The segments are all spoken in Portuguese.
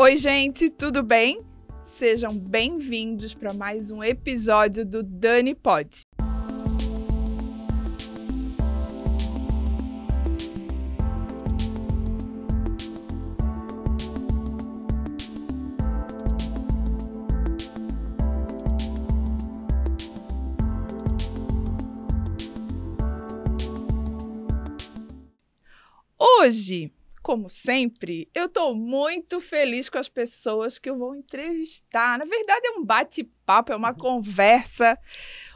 Oi, gente, tudo bem? Sejam bem-vindos para mais um episódio do Dani Pod. Hoje como sempre, eu estou muito feliz com as pessoas que eu vou entrevistar. Na verdade, é um bate-papo, é uma uhum. conversa.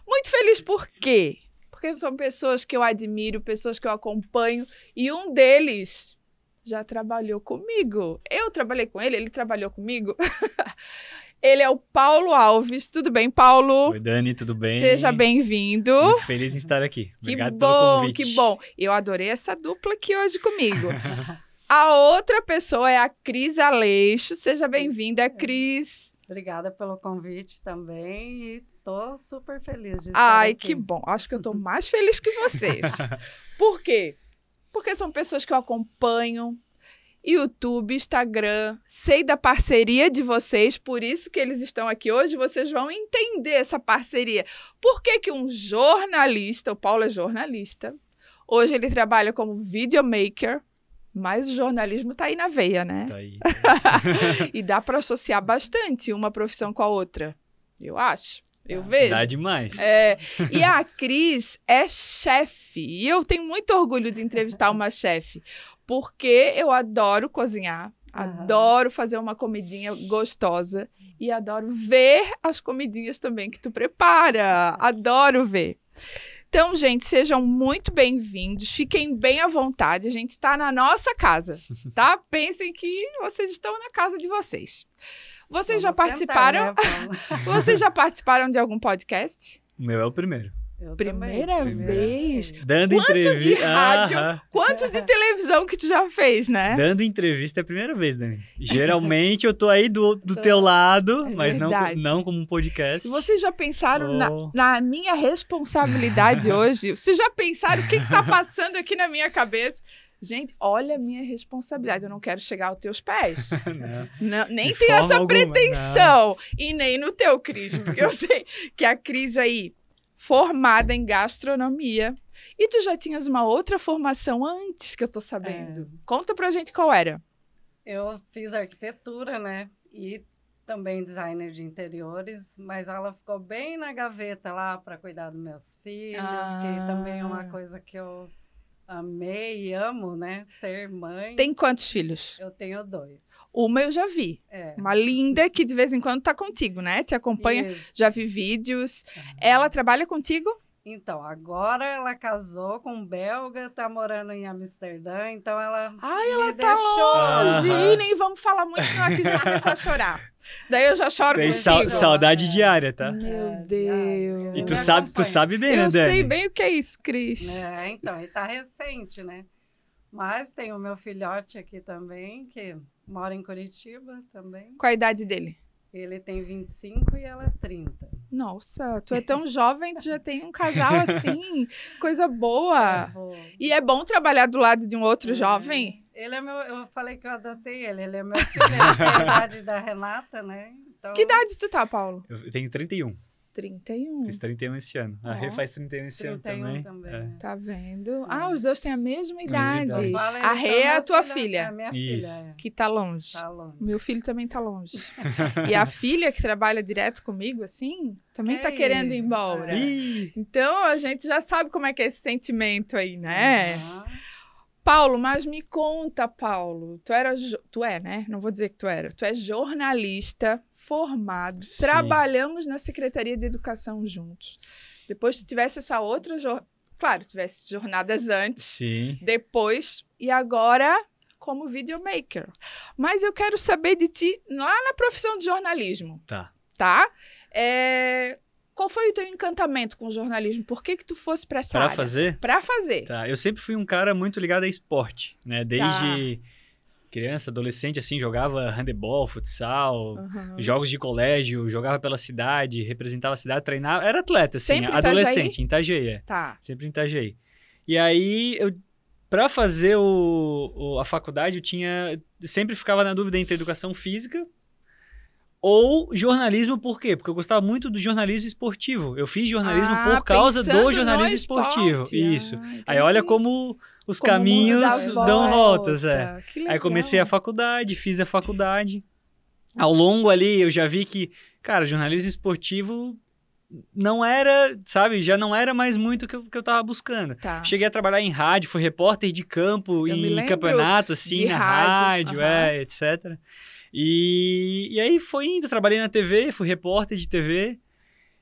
Muito feliz por quê? Porque são pessoas que eu admiro, pessoas que eu acompanho, e um deles já trabalhou comigo. Eu trabalhei com ele, ele trabalhou comigo. Ele é o Paulo Alves. Tudo bem, Paulo? Oi, Dani, tudo bem? Seja bem-vindo. Muito feliz em estar aqui. Obrigado que bom, pelo convite. Que bom, que bom. Eu adorei essa dupla aqui hoje comigo. A outra pessoa é a Cris Aleixo. Seja bem-vinda, Cris. Obrigada pelo convite também e tô super feliz de estar Ai, aqui. que bom. Acho que eu tô mais feliz que vocês. Por quê? Porque são pessoas que eu acompanho, YouTube, Instagram. Sei da parceria de vocês, por isso que eles estão aqui hoje. Vocês vão entender essa parceria. Por que, que um jornalista, o Paulo é jornalista, hoje ele trabalha como videomaker, mas o jornalismo tá aí na veia, né? Tá aí. e dá para associar bastante uma profissão com a outra. Eu acho. Eu vejo. Dá demais. É, e a Cris é chefe. E eu tenho muito orgulho de entrevistar uma chefe, porque eu adoro cozinhar, ah. adoro fazer uma comidinha gostosa e adoro ver as comidinhas também que tu prepara. Adoro ver. Então, gente, sejam muito bem-vindos, fiquem bem à vontade, a gente está na nossa casa, tá? Pensem que vocês estão na casa de vocês. Vocês Vamos já né, participaram? né, vocês já participaram de algum podcast? O meu é o primeiro. Eu primeira também, vez. Dando quanto entrevista. de rádio, ah, quanto de televisão que tu já fez, né? Dando entrevista é a primeira vez, Dani. Geralmente eu tô aí do, do teu lado, é mas não, não como um podcast. Vocês já pensaram oh. na, na, minha responsabilidade hoje? Vocês já pensaram o que, que tá passando aqui na minha cabeça? Gente, olha a minha responsabilidade. Eu não quero chegar aos teus pés. não, nem tenho essa alguma, pretensão. Não. E nem no teu, Cris. Porque eu sei que a Cris aí formada em gastronomia. E tu já tinhas uma outra formação antes que eu tô sabendo. É. Conta pra gente qual era. Eu fiz arquitetura, né? E também designer de interiores, mas ela ficou bem na gaveta lá para cuidar dos meus filhos, ah. que também é uma ah. coisa que eu amei amo, né? Ser mãe. Tem quantos filhos? Eu tenho dois. Uma eu já vi. É. Uma linda que de vez em quando tá contigo, né? Te acompanha, Isso. já vi vídeos. Uhum. Ela trabalha contigo? Então, agora ela casou com um belga, tá morando em Amsterdã, então ela. Ai, ela tá longe! Uhum. Nem vamos falar muito, senão aqui já começar a chorar. Daí eu já choro com sa saudade é. diária, tá? Meu Deus. E tu sabe, tu sabe bem, eu né, Eu sei bem o que é isso, Cris. É, então, e tá recente, né? Mas tem o meu filhote aqui também, que mora em Curitiba também. Qual a idade dele? Ele tem 25 e ela 30. Nossa, tu é tão jovem, tu já tem um casal assim, coisa boa. É e é bom trabalhar do lado de um outro é. jovem? Ele é meu, eu falei que eu adotei ele, ele é meu filho, é a idade da Renata, né? Então... Que idade tu tá, Paulo? Eu tenho 31. 31. Fiz 31 esse ano. Oh. A Rê faz 31 esse 31 ano também. também. É. Né? Tá vendo? É. Ah, os dois têm a mesma idade. Mesma idade. A Rê é a tua é filha. É a minha Isso. filha. É. Que tá longe. tá longe. Meu filho também tá longe. e a filha que trabalha direto comigo, assim, também Ei, tá querendo ir embora. Ih. Então a gente já sabe como é que é esse sentimento aí, né? Uhum. Paulo, mas me conta, Paulo. Tu era, tu é, né? Não vou dizer que tu era. Tu é jornalista formado. Sim. Trabalhamos na Secretaria de Educação juntos. Depois tu tivesse essa outra, claro, tivesse jornadas antes, Sim. depois e agora como videomaker. Mas eu quero saber de ti lá na profissão de jornalismo. Tá. Tá? É, qual foi o teu encantamento com o jornalismo? Por que que tu fosse para essa pra área? Para fazer? Para fazer. Tá, eu sempre fui um cara muito ligado a esporte, né? Desde tá. criança, adolescente, assim, jogava handebol, futsal, uhum. jogos de colégio, jogava pela cidade, representava a cidade, treinava, era atleta, assim, sempre adolescente, em Itajaí, é. Tá. Sempre em Itajaí. E aí eu para fazer o, o, a faculdade, eu tinha. Eu sempre ficava na dúvida entre educação física ou jornalismo por quê? Porque eu gostava muito do jornalismo esportivo. Eu fiz jornalismo ah, por causa do jornalismo esportivo. Esporte. Ah, Isso. Ah, Aí olha como os como caminhos volta. dão voltas, é. Aí comecei a faculdade, fiz a faculdade. Ao longo ali eu já vi que, cara, jornalismo esportivo não era, sabe, já não era mais muito o que, eu, que eu tava buscando. Tá. Cheguei a trabalhar em rádio, fui repórter de campo eu em campeonato, assim, na rádio, rádio uhum. é, etc. E, e aí foi indo, trabalhei na TV, fui repórter de TV.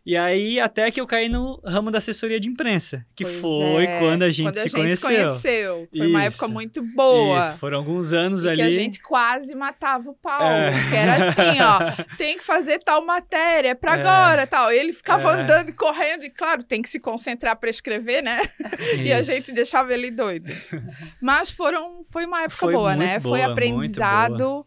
E aí, até que eu caí no ramo da assessoria de imprensa, que pois foi é, quando a gente quando a se gente conheceu. conheceu. Foi isso, uma época muito boa. Isso, foram alguns anos ali. Que a gente quase matava o Paulo É. Que era assim, ó, tem que fazer tal matéria para é. agora, tal. ele ficava é. andando e correndo, e claro, tem que se concentrar para escrever, né? Isso. E a gente deixava ele doido. Mas foram, foi uma época foi boa, né? Boa, foi aprendizado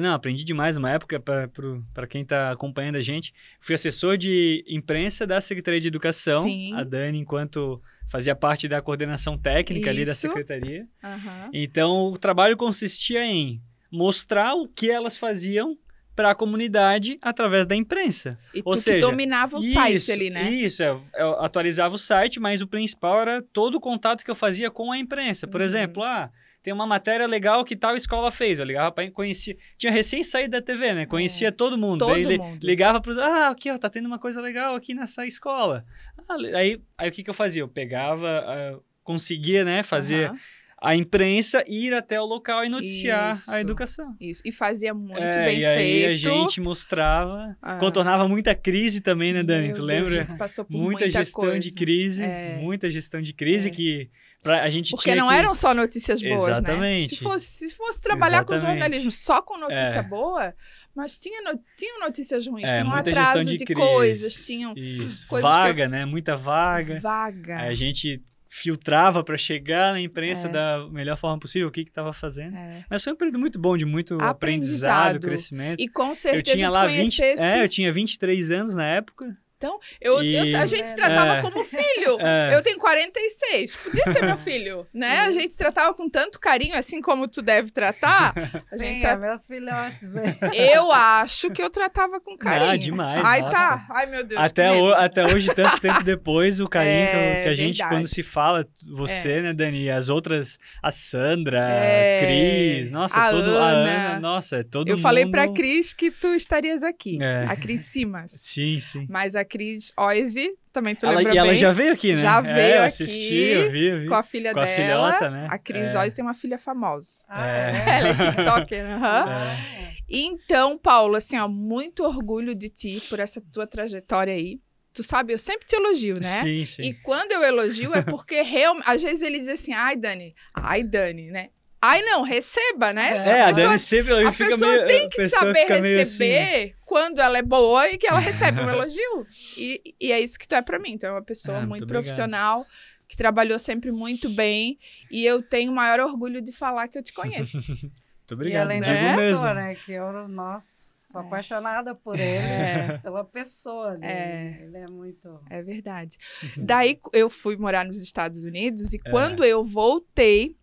não, aprendi demais uma época, para quem está acompanhando a gente. Fui assessor de imprensa da Secretaria de Educação. Sim. A Dani, enquanto fazia parte da coordenação técnica Isso. ali da secretaria. Uhum. Então, o trabalho consistia em mostrar o que elas faziam para a comunidade através da imprensa. E Ou tu seja, dominava o isso, site ali, né? Isso, eu, é, eu é, atualizava o site, mas o principal era todo o contato que eu fazia com a imprensa. Por uhum. exemplo, ah, tem uma matéria legal que tal escola fez. Eu ligava pra conhecia. Tinha recém saído da TV, né? Conhecia é. todo mundo. Todo Daí mundo. ligava pros. Ah, aqui, ó, tá tendo uma coisa legal aqui nessa escola. Ah, aí, aí o que, que eu fazia? Eu pegava, uh, conseguia, né, fazer. Uhum a imprensa ir até o local e noticiar isso, a educação. Isso, e fazia muito é, bem e aí feito. a gente mostrava, ah. contornava muita crise também, né, Dani? Meu tu lembra? Deus, a gente passou por muita, muita gestão coisa. de crise, é. muita gestão de crise é. que Pra, a gente Porque não que... eram só notícias boas, né? Exatamente. né? Se fosse, se fosse trabalhar Exatamente. com jornalismo só com notícia é. boa, mas tinha, no, tinha notícias ruins, é, tinha um atraso de, de coisas, tinham coisas vaga, né? Muita vaga. Vaga. É, a gente filtrava para chegar na imprensa é. da melhor forma possível o que estava fazendo. É. Mas foi um período muito bom, de muito aprendizado, aprendizado crescimento. E com certeza eu tinha lá 20, é, eu tinha 23 anos na época. Então, eu, e... eu a gente se tratava é, como filho. É. Eu tenho 46, podia ser meu filho, né? A gente tratava com tanto carinho, assim como tu deve tratar. A gente Sim, é tra... meus filhotes. Né? Eu acho que eu tratava com ah, carinho. Ah, demais. Ai, nossa. tá. Ai, meu Deus. Até, o, até hoje, tanto tempo depois, o carinho que é, a gente, quando se fala, você, é. né, Dani, as outras, a Sandra, a Cris, nossa, a, todo, Ana. a Ana, nossa, todo Eu mundo... falei pra Cris que tu estarias aqui, a Cris Simas. Sim, sim. Mas a Cris Oise, também tu ela, lembra e bem. E ela já veio aqui, né? Já veio é, eu assisti, aqui eu vi, eu vi. com a filha com dela. A, filhota, né? a Cris é. Oise tem uma filha famosa. Ah, é. é? Ela é TikToker. né É. Então, Paulo, assim, ó, muito orgulho de ti por essa tua trajetória aí tu sabe, eu sempre te elogio, né? Sim, sim. E quando eu elogio é porque realmente, às vezes ele diz assim, ai Dani, ai Dani, né? Ai, não, receba, né? É, é a, pessoa, a Silva, a pessoa meio, tem que pessoa saber assim. receber assim. quando ela é boa e que ela recebe um elogio. E, e é isso que tu é para mim. Tu então, é uma pessoa ah, muito, muito profissional, que trabalhou sempre muito bem. E eu tenho o maior orgulho de falar que eu te conheço. muito obrigado. E além digo né? mesmo. né? Que eu, nossa, sou é. apaixonada por ele, é. pela pessoa dele. É. Ele é muito. É verdade. Uhum. Daí eu fui morar nos Estados Unidos e é. quando eu voltei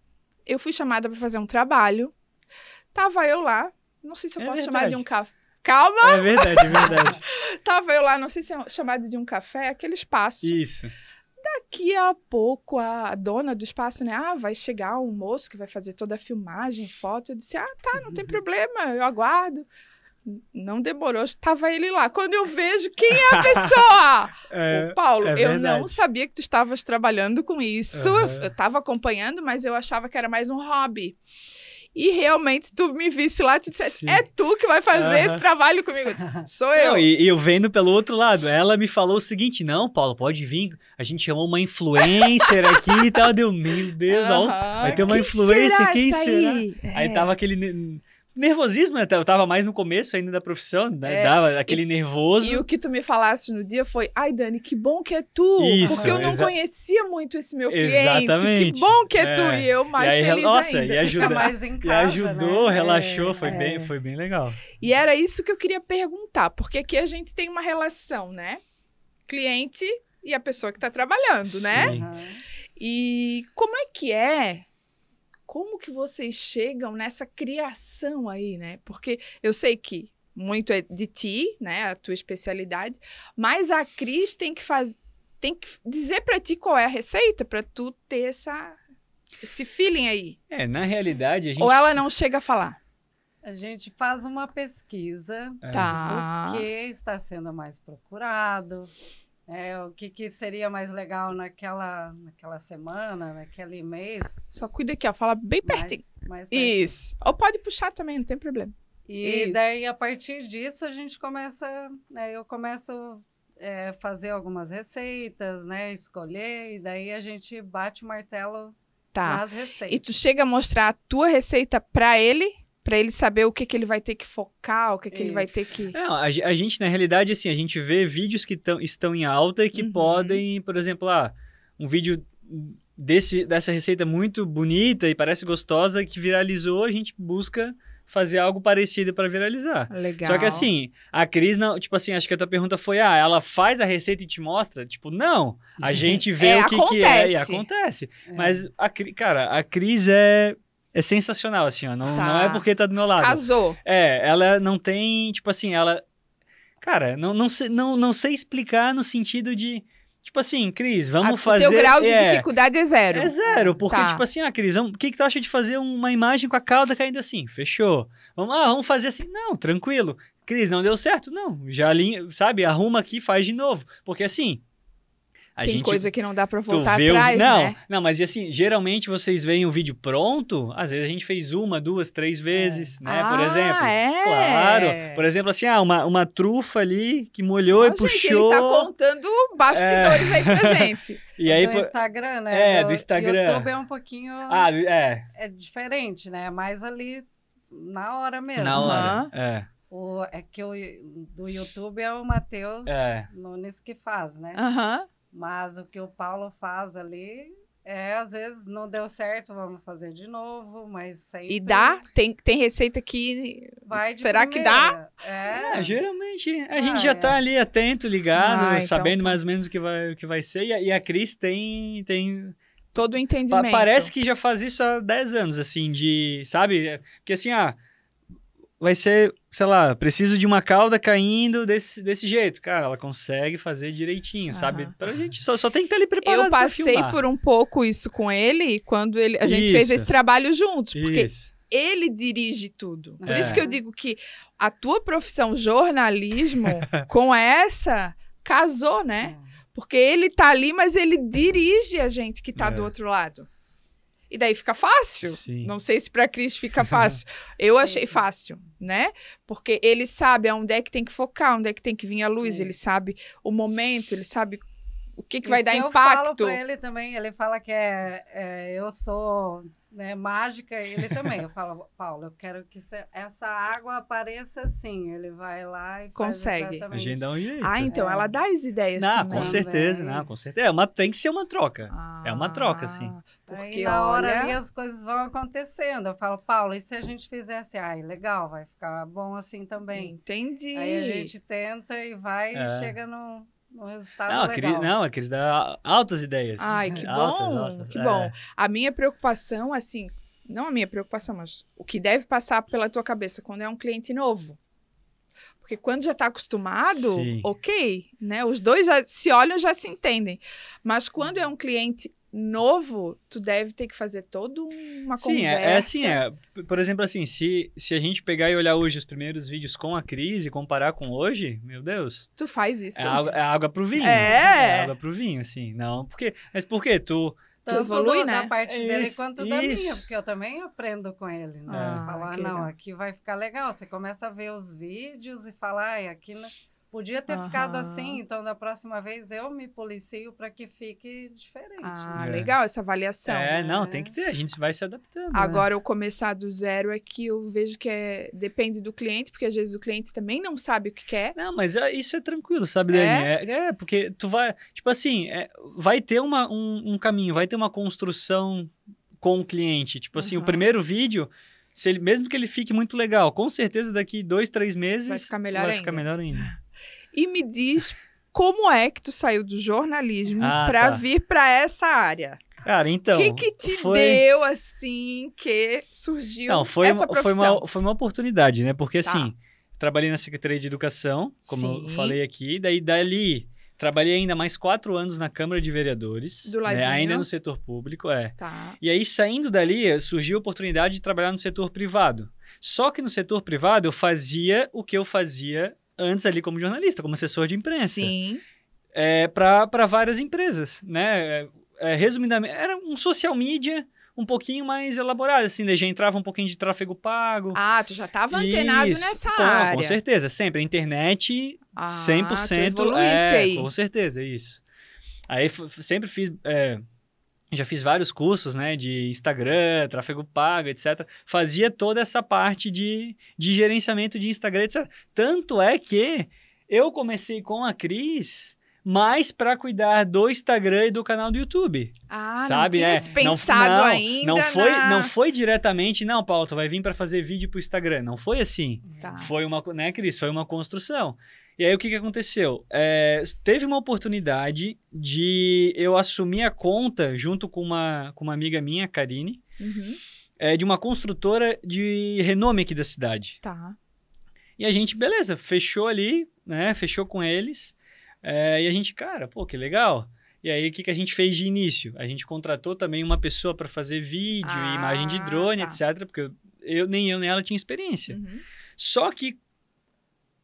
eu fui chamada para fazer um trabalho. Tava eu lá, não sei se eu é posso verdade. chamar de um café. Calma! É verdade, é verdade. Tava eu lá, não sei se é chamado de um café, aquele espaço. Isso. Daqui a pouco, a dona do espaço, né? Ah, vai chegar um moço que vai fazer toda a filmagem, foto. Eu disse, ah, tá, não tem uhum. problema, eu aguardo. Não demorou, estava ele lá. Quando eu vejo, quem é a pessoa? é, o Paulo, é eu não sabia que tu estavas trabalhando com isso. Uhum. Eu estava acompanhando, mas eu achava que era mais um hobby. E realmente tu me visse lá e te dissesse, Sim. é tu que vai fazer uhum. esse trabalho comigo. Eu disse, Sou eu. Não, e, e, eu vendo pelo outro lado, ela me falou o seguinte: não, Paulo, pode vir. A gente chamou uma influencer aqui e tal. Deu, meu Deus, uhum. ó, vai ter uma influencer, será quem será? Aí? É. aí tava é. aquele nervosismo, né? Eu tava mais no começo ainda da profissão, né? É, Dava aquele e, nervoso. E o que tu me falaste no dia foi: ai, Dani, que bom que é tu. Isso, porque eu não conhecia muito esse meu cliente. Exatamente. Que bom que é, tu. É. E eu mais e aí, feliz nossa, ainda. E, ajuda, casa, e ajudou, né? relaxou, foi, é. Bem, foi bem legal. E era isso que eu queria perguntar, porque aqui a gente tem uma relação, né? Cliente e a pessoa que tá trabalhando, né? Sim. né? Uhum. E como é que é como que vocês chegam nessa criação aí, né? Porque eu sei que muito é de ti, né, a tua especialidade, mas a Cris tem que fazer tem que dizer para ti qual é a receita para tu ter essa esse feeling aí. É, na realidade a gente Ou ela não chega a falar. A gente faz uma pesquisa é. do que está sendo mais procurado, é, o que, que seria mais legal naquela, naquela semana, naquele mês. Só cuida aqui, ó, fala bem pertinho. Mais, mais pertinho. Isso. Ou pode puxar também, não tem problema. E Isso. daí, a partir disso, a gente começa, né, eu começo é, fazer algumas receitas, né, escolher, e daí a gente bate o martelo tá. nas receitas. E tu chega a mostrar a tua receita para ele? para ele saber o que, que ele vai ter que focar, o que, que ele vai ter que. Não, é, a, a, gente, na realidade, assim, a gente vê vídeos que tão, estão em alta e que uhum. podem, por exemplo, ah, um vídeo desse, dessa receita muito bonita e parece gostosa que viralizou, a gente busca fazer algo parecido para viralizar. Legal. Só que assim, a Cris não, tipo assim, acho que a tua pergunta foi: "Ah, ela faz a receita e te mostra?" Tipo, não. A gente vê é, o que, acontece. que é e acontece. É. Mas a cara, a Cris é é sensacional, assim, ó. Não, tá. não é porque tá do meu lado. Casou. É, ela não tem, tipo assim, ela. Cara, não, não, sei, não, não sei explicar no sentido de. Tipo assim, Cris, vamos a, fazer. O teu grau de é, dificuldade é zero. É zero, porque, tá. tipo assim, ah, Cris, o que, que tu acha de fazer uma imagem com a cauda caindo assim? Fechou. Vamos, ah, vamos fazer assim. Não, tranquilo. Cris, não deu certo? Não, já, sabe, arruma aqui faz de novo. Porque assim, a Tem gente, coisa que não dá para voltar atrás, o... não, né? Não, mas e assim, geralmente vocês veem o vídeo pronto, às vezes a gente fez uma, duas, três é. vezes, é. né? Ah, por exemplo. É. Claro. Por exemplo, assim, ah, uma, uma trufa ali que molhou ah, e gente, puxou. Ele tá contando bastidores é. aí pra gente. e aí, do Instagram, né? É, do, do Instagram. YouTube é um pouquinho. Ah, é. É diferente, né? mais ali na hora mesmo. Na hora. É. O, é que o do YouTube é o Matheus é. Nunes que faz, né? Aham. Mas o que o Paulo faz ali é, às vezes não deu certo, vamos fazer de novo, mas sempre... E dá? Tem, tem receita que... Vai Será primeira. que dá? É. é. geralmente a ah, gente já é. tá ali atento, ligado, ah, então sabendo então... mais ou menos o que vai, o que vai ser. E a, e a Cris tem... tem... Todo o entendimento. Pa parece que já faz isso há 10 anos, assim, de... Sabe? Porque assim, ah vai ser, sei lá, preciso de uma cauda caindo desse, desse jeito. Cara, ela consegue fazer direitinho, uhum. sabe? Pra gente só, só tem que estar tá ali preparado. Eu passei por um pouco isso com ele quando ele, a gente isso. fez esse trabalho juntos. Porque isso. ele dirige tudo. Por é. isso que eu digo que a tua profissão jornalismo com essa casou, né? Hum. Porque ele tá ali, mas ele dirige a gente que tá é. do outro lado. E daí fica fácil. Sim. Não sei se para Cris fica fácil. Eu achei fácil, né? Porque ele sabe aonde é que tem que focar, onde é que tem que vir a luz, Sim. ele sabe o momento, ele sabe o que, que vai dar impacto. Eu falo com ele também, ele fala que é, é eu sou né, mágica, ele também. Eu falo, Paulo, eu quero que essa água apareça assim. Ele vai lá e consegue. Faz Agenda é um jeito. Ah, então é. ela dá as ideias. Não, também. com né? certeza, né? não, com certeza. É uma, tem que ser uma troca. Ah, é uma ah, troca, sim. Porque aí, na hora ali as coisas vão acontecendo. Eu falo, Paulo, e se a gente fizesse? Assim? Ai, legal, vai ficar bom assim também. Entendi. Aí a gente tenta e vai é. e chega num. No um resultado não, legal. A Cris, não, a dá altas ideias. Ai, que altas, bom, altas, que é. bom. A minha preocupação, assim, não a minha preocupação, mas o que deve passar pela tua cabeça quando é um cliente novo. Porque quando já está acostumado, Sim. ok, né? Os dois já se olham, já se entendem. Mas quando é um cliente novo, tu deve ter que fazer toda uma sim, conversa. É, é assim, é. Por exemplo, assim, se, se a gente pegar e olhar hoje os primeiros vídeos com a crise, comparar com hoje, meu Deus. Tu faz isso. É, água, é água pro vinho. É. é água pro vinho, assim. Não, porque... Mas por que tu... Tanto evolui, do, né? da parte isso, dele quanto isso. da minha, porque eu também aprendo com ele, né? Ah, Falar, não, aqui vai ficar legal. Você começa a ver os vídeos e falar, ah, aqui... Não... Podia ter uhum. ficado assim, então da próxima vez eu me policio para que fique diferente. Ah, né? legal essa avaliação. É, não, né? tem que ter, a gente vai se adaptando. Né? Agora, né? começar do zero é que eu vejo que é, depende do cliente, porque às vezes o cliente também não sabe o que quer. Não, mas é, isso é tranquilo, sabe, é? Dani? É, é, é porque tu vai, tipo assim, é, vai ter uma, um, um, caminho, vai ter uma construção com o cliente. Tipo assim, uhum. o primeiro vídeo se ele, mesmo que ele fique muito legal, com certeza daqui dois, três meses vai ficar melhor, vai ainda. Ficar melhor ainda. E me diz como é que tu saiu do jornalismo ah, para tá. vir para essa área? Cara, então. O que, que te foi... deu, assim, que surgiu Não, foi essa uma, profissão? Foi uma, foi uma oportunidade, né? Porque, tá. assim, trabalhei na Secretaria de Educação, como Sim. eu falei aqui, daí dali. Trabalhei ainda mais quatro anos na Câmara de Vereadores. Do né? ladinho. Né? Ainda no setor público, é. Tá. E aí, saindo dali, surgiu a oportunidade de trabalhar no setor privado. Só que no setor privado, eu fazia o que eu fazia antes ali como jornalista, como assessor de imprensa. Sim. É, para várias empresas, né? É, é resumidamente, era um social media um pouquinho mais elaborado, assim, né? Já entrava um pouquinho de tráfego pago. Ah, tu já estava antenado nessa tá, área. Com certeza, sempre. A internet, ah, 100%. Tu é, isso aí. Com certeza, isso. Aí sempre fiz é, já fiz vários cursos, né, de Instagram, tráfego pago, etc. Fazia toda essa parte de, de gerenciamento de Instagram, etc. Tanto é que eu comecei com a Cris mais para cuidar do Instagram e do canal do YouTube. Ah, sabe, é, não tinha né? pensado não, não, ainda. Não foi, na... não foi diretamente, não, Paulo, tu vai vir para fazer vídeo pro Instagram. Não foi assim. Tá. Foi uma, né, Cris? Foi uma construção. E aí o que, que aconteceu? É, teve uma oportunidade de eu assumir a conta junto com uma, com uma amiga minha, Karine, uhum. é, de uma construtora de renome aqui da cidade. Tá. E a gente, beleza, fechou ali, né? Fechou com eles. É, e a gente, cara, pô, que legal. E aí, o que, que a gente fez de início? A gente contratou também uma pessoa para fazer vídeo, ah, imagem de ah, drone, tá. etc. Porque eu, eu, nem eu nem ela tinha experiência. Uhum. Só que,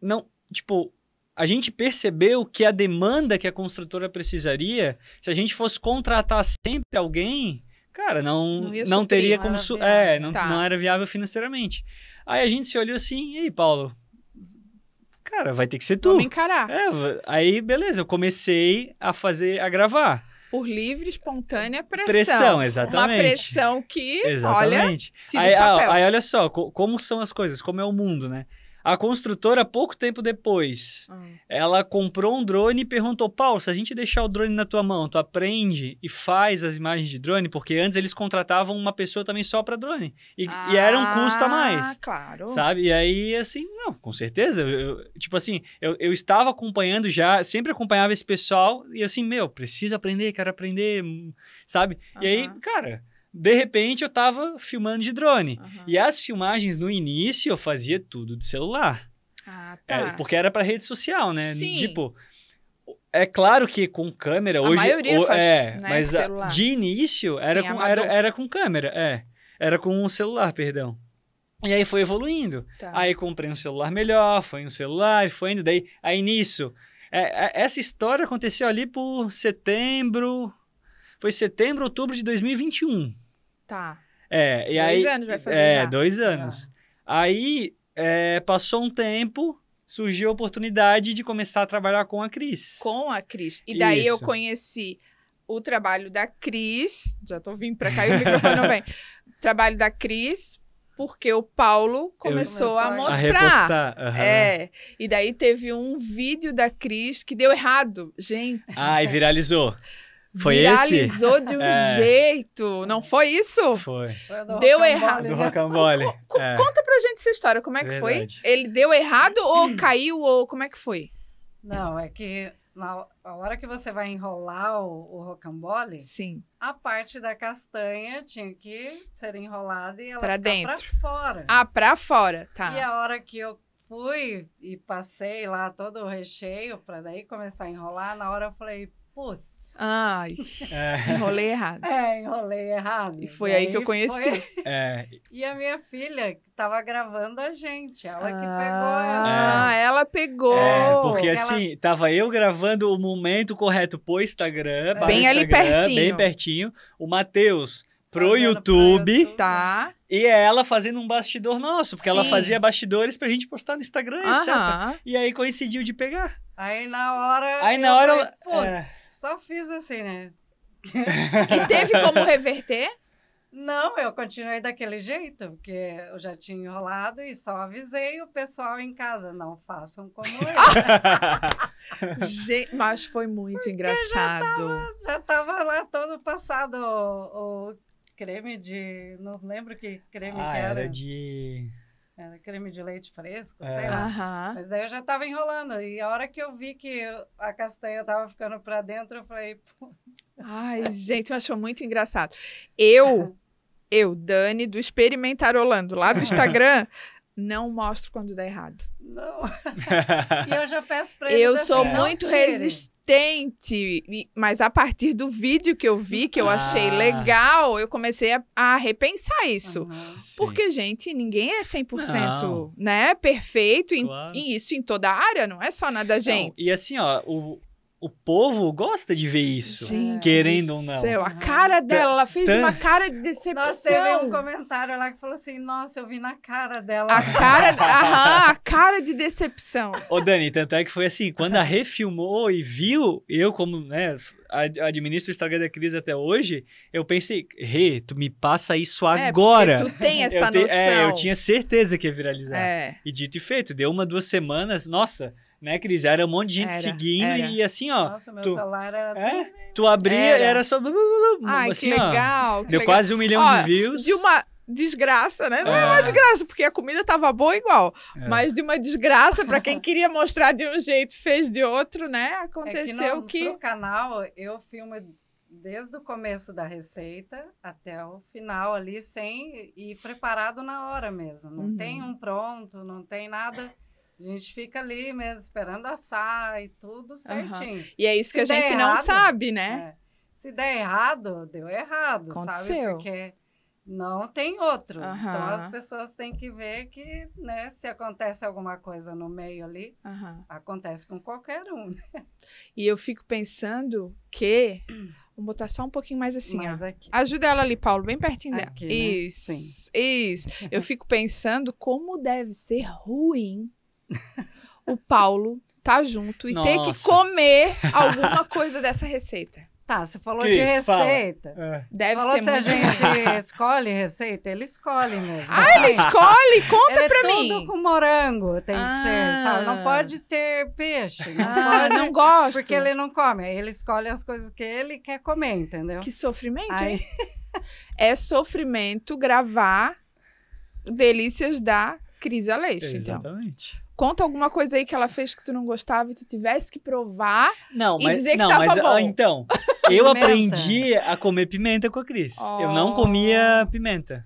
não, tipo, a gente percebeu que a demanda que a construtora precisaria, se a gente fosse contratar sempre alguém, cara, não, não, não teria como. Su... É, não, tá. não era viável financeiramente. Aí a gente se olhou assim, ei, Paulo, cara, vai ter que ser tu. Vamos encarar. É, aí, beleza, eu comecei a fazer, a gravar. Por livre, espontânea pressão. Pressão, exatamente. Uma pressão que, exatamente. olha, aí, aí, olha só, como são as coisas, como é o mundo, né? A construtora, pouco tempo depois, uhum. ela comprou um drone e perguntou: Paulo, se a gente deixar o drone na tua mão, tu aprende e faz as imagens de drone? Porque antes eles contratavam uma pessoa também só para drone. E, ah, e, era um custo a ah, mais. claro. Sabe? E aí, assim, não, com certeza. Eu, eu, tipo assim, eu, eu estava acompanhando já, sempre acompanhava esse pessoal e assim, meu, preciso aprender, quero aprender, sabe? Uhum. E aí, cara de repente eu tava filmando de drone. Uhum. E as filmagens no início eu fazia tudo de celular. Ah, é, tá. É, porque era para rede social, né? Sim. Tipo, é claro que com câmera a hoje. A maioria o, faz, é, né, mas de início era com, é era, era com câmera, é. Era com um celular, perdão. E aí foi evoluindo. Tá. Aí comprei um celular melhor, foi um celular, foi indo. Daí, aí nisso. É, é essa história aconteceu ali por setembro, foi setembro, outubro de 2021. Tá. É, e dois aí. Dois anos vai fazer. É, já. dois anos. Ah. Aí é, passou um tempo, surgiu a oportunidade de começar a trabalhar com a Cris. Com a Cris. E daí Isso. eu conheci o trabalho da Cris. Já tô vindo pra cá e o microfone não vem. Trabalho da Cris, porque o Paulo começou a mostrar. A uhum. É. E daí teve um vídeo da Cris que deu errado, gente. Ah, e viralizou. Foi Viralizou esse? de um é. jeito. Não foi isso? Foi. deu errado. Do rocambole. Né? Co é. Conta pra gente essa história. Como é que Verdade. foi? Ele deu errado ou caiu? Ou como é que foi? Não, é que na hora que você vai enrolar o, o rocambole, Sim. a parte da castanha tinha que ser enrolada e ela pra dentro. pra fora. Ah, pra fora, tá. E a hora que eu fui e passei lá todo o recheio para daí começar a enrolar, na hora eu falei, putz. Ai, é. enrolei errado. É, enrolei errado. E foi e aí, aí, que eu conheci. Foi... É. E a minha filha que tava gravando a gente, ela ah, que pegou essa. Ah, é. ela pegou. É, porque assim, tava eu gravando o momento correto pro Instagram. É. Bem Instagram, ali pertinho. Bem pertinho. O Matheus pro YouTube, YouTube. Tá. E é ela fazendo um bastidor nosso, porque Sim. ela fazia bastidores pra gente postar no Instagram, uh -huh. etc. E aí coincidiu de pegar. Aí na hora. Aí na hora. Falei, só fiz assim, né? e teve como reverter? Não, eu continuei daquele jeito, porque eu já tinha enrolado e só avisei o pessoal em casa, não façam como eu. mas foi muito porque engraçado. Já estava lá todo passado o, o, creme de. Não lembro que creme ah, que era. Era de. Era creme de leite fresco, é. sei lá. Mas daí eu já estava enrolando. E a hora que eu vi que a castanha estava ficando para dentro, eu falei. Pô. Ai, gente, eu acho muito engraçado. Eu, eu, Dani, do Experimentar Holando, lá do Instagram, não mostro quando dá errado não. e eu já peço pra eles. Eu assim, sou muito resistente, mas a partir do vídeo que eu vi, que eu ah. achei legal, eu comecei a, a repensar isso. Porque, gente, ninguém é 100% né, perfeito, claro. e, isso em toda a área, não é só na da gente. Não, e assim, ó, o, o povo gosta de ver isso, Gente querendo ou não. Céu, a cara dela, ela fez uma cara de decepção. Nossa, teve um comentário lá que falou assim: Nossa, eu vi na cara dela. A cara, aham, a cara de decepção. Ô, Dani, tanto é que foi assim: quando a refilmou e viu, eu, como né, administro o Instagram da Cris até hoje, eu pensei: Rê, tu me passa isso é, agora. Tu tem essa eu te, noção. É, eu tinha certeza que ia viralizar. É. E dito e feito, deu uma, duas semanas, nossa. Né, Cris? Era um monte de gente era, seguindo era. e assim, ó. Nossa, meu tu, celular era. É, tu abria, era, era só. Ai, assim, que legal. Ó, que deu legal. quase um milhão ó, de views. De uma desgraça, né? Não é, é uma desgraça, porque a comida tava boa igual, é. mas de uma desgraça para quem queria mostrar de um jeito, fez de outro, né? Aconteceu é que no que... canal eu filmo desde o começo da receita até o final ali sem ir preparado na hora mesmo. Não uhum. tem um pronto, não tem nada a gente fica ali mesmo esperando assar e tudo certinho. Uhum. E é isso Se que a gente errado, não sabe, né? É. Se der errado, deu errado, Aconteceu. sabe? Porque não tem outro. Uhum. Então as pessoas têm que ver que, né, se acontece alguma coisa no meio ali, uhum. acontece com qualquer um. Né? E eu fico pensando que vou botar só um pouquinho mais assim, mais ó. Aqui. Ajuda ela ali, Paulo, bem pertinho aqui, dela. Né? Isso. Sim. Isso. Eu fico pensando como deve ser ruim o Paulo tá junto e Nossa. ter que comer alguma coisa dessa receita. Tá, você falou Cris, de receita. Fala. É. Deve você falou ser se a gente ah, escolhe receita, ele escolhe mesmo. Ah, ele assim, escolhe? Conta ele é pra é mim. Tudo com morango tem ah. que ser, ah. sabe? Não pode ter peixe. Não, ah, pode, não gosto. Porque ele não come. Aí ele escolhe as coisas que ele quer comer, entendeu? Que sofrimento, Aí... hein? É sofrimento gravar Delícias da Cris Aleixo. Então. Exatamente. Então. Conta alguma coisa aí que ela fez que tu não gostava e tu tivesse que provar não, mas, e dizer que não, tava mas, ah, bom. Ah, então, eu aprendi a comer pimenta com a Cris. Oh. Eu não oh. comia pimenta.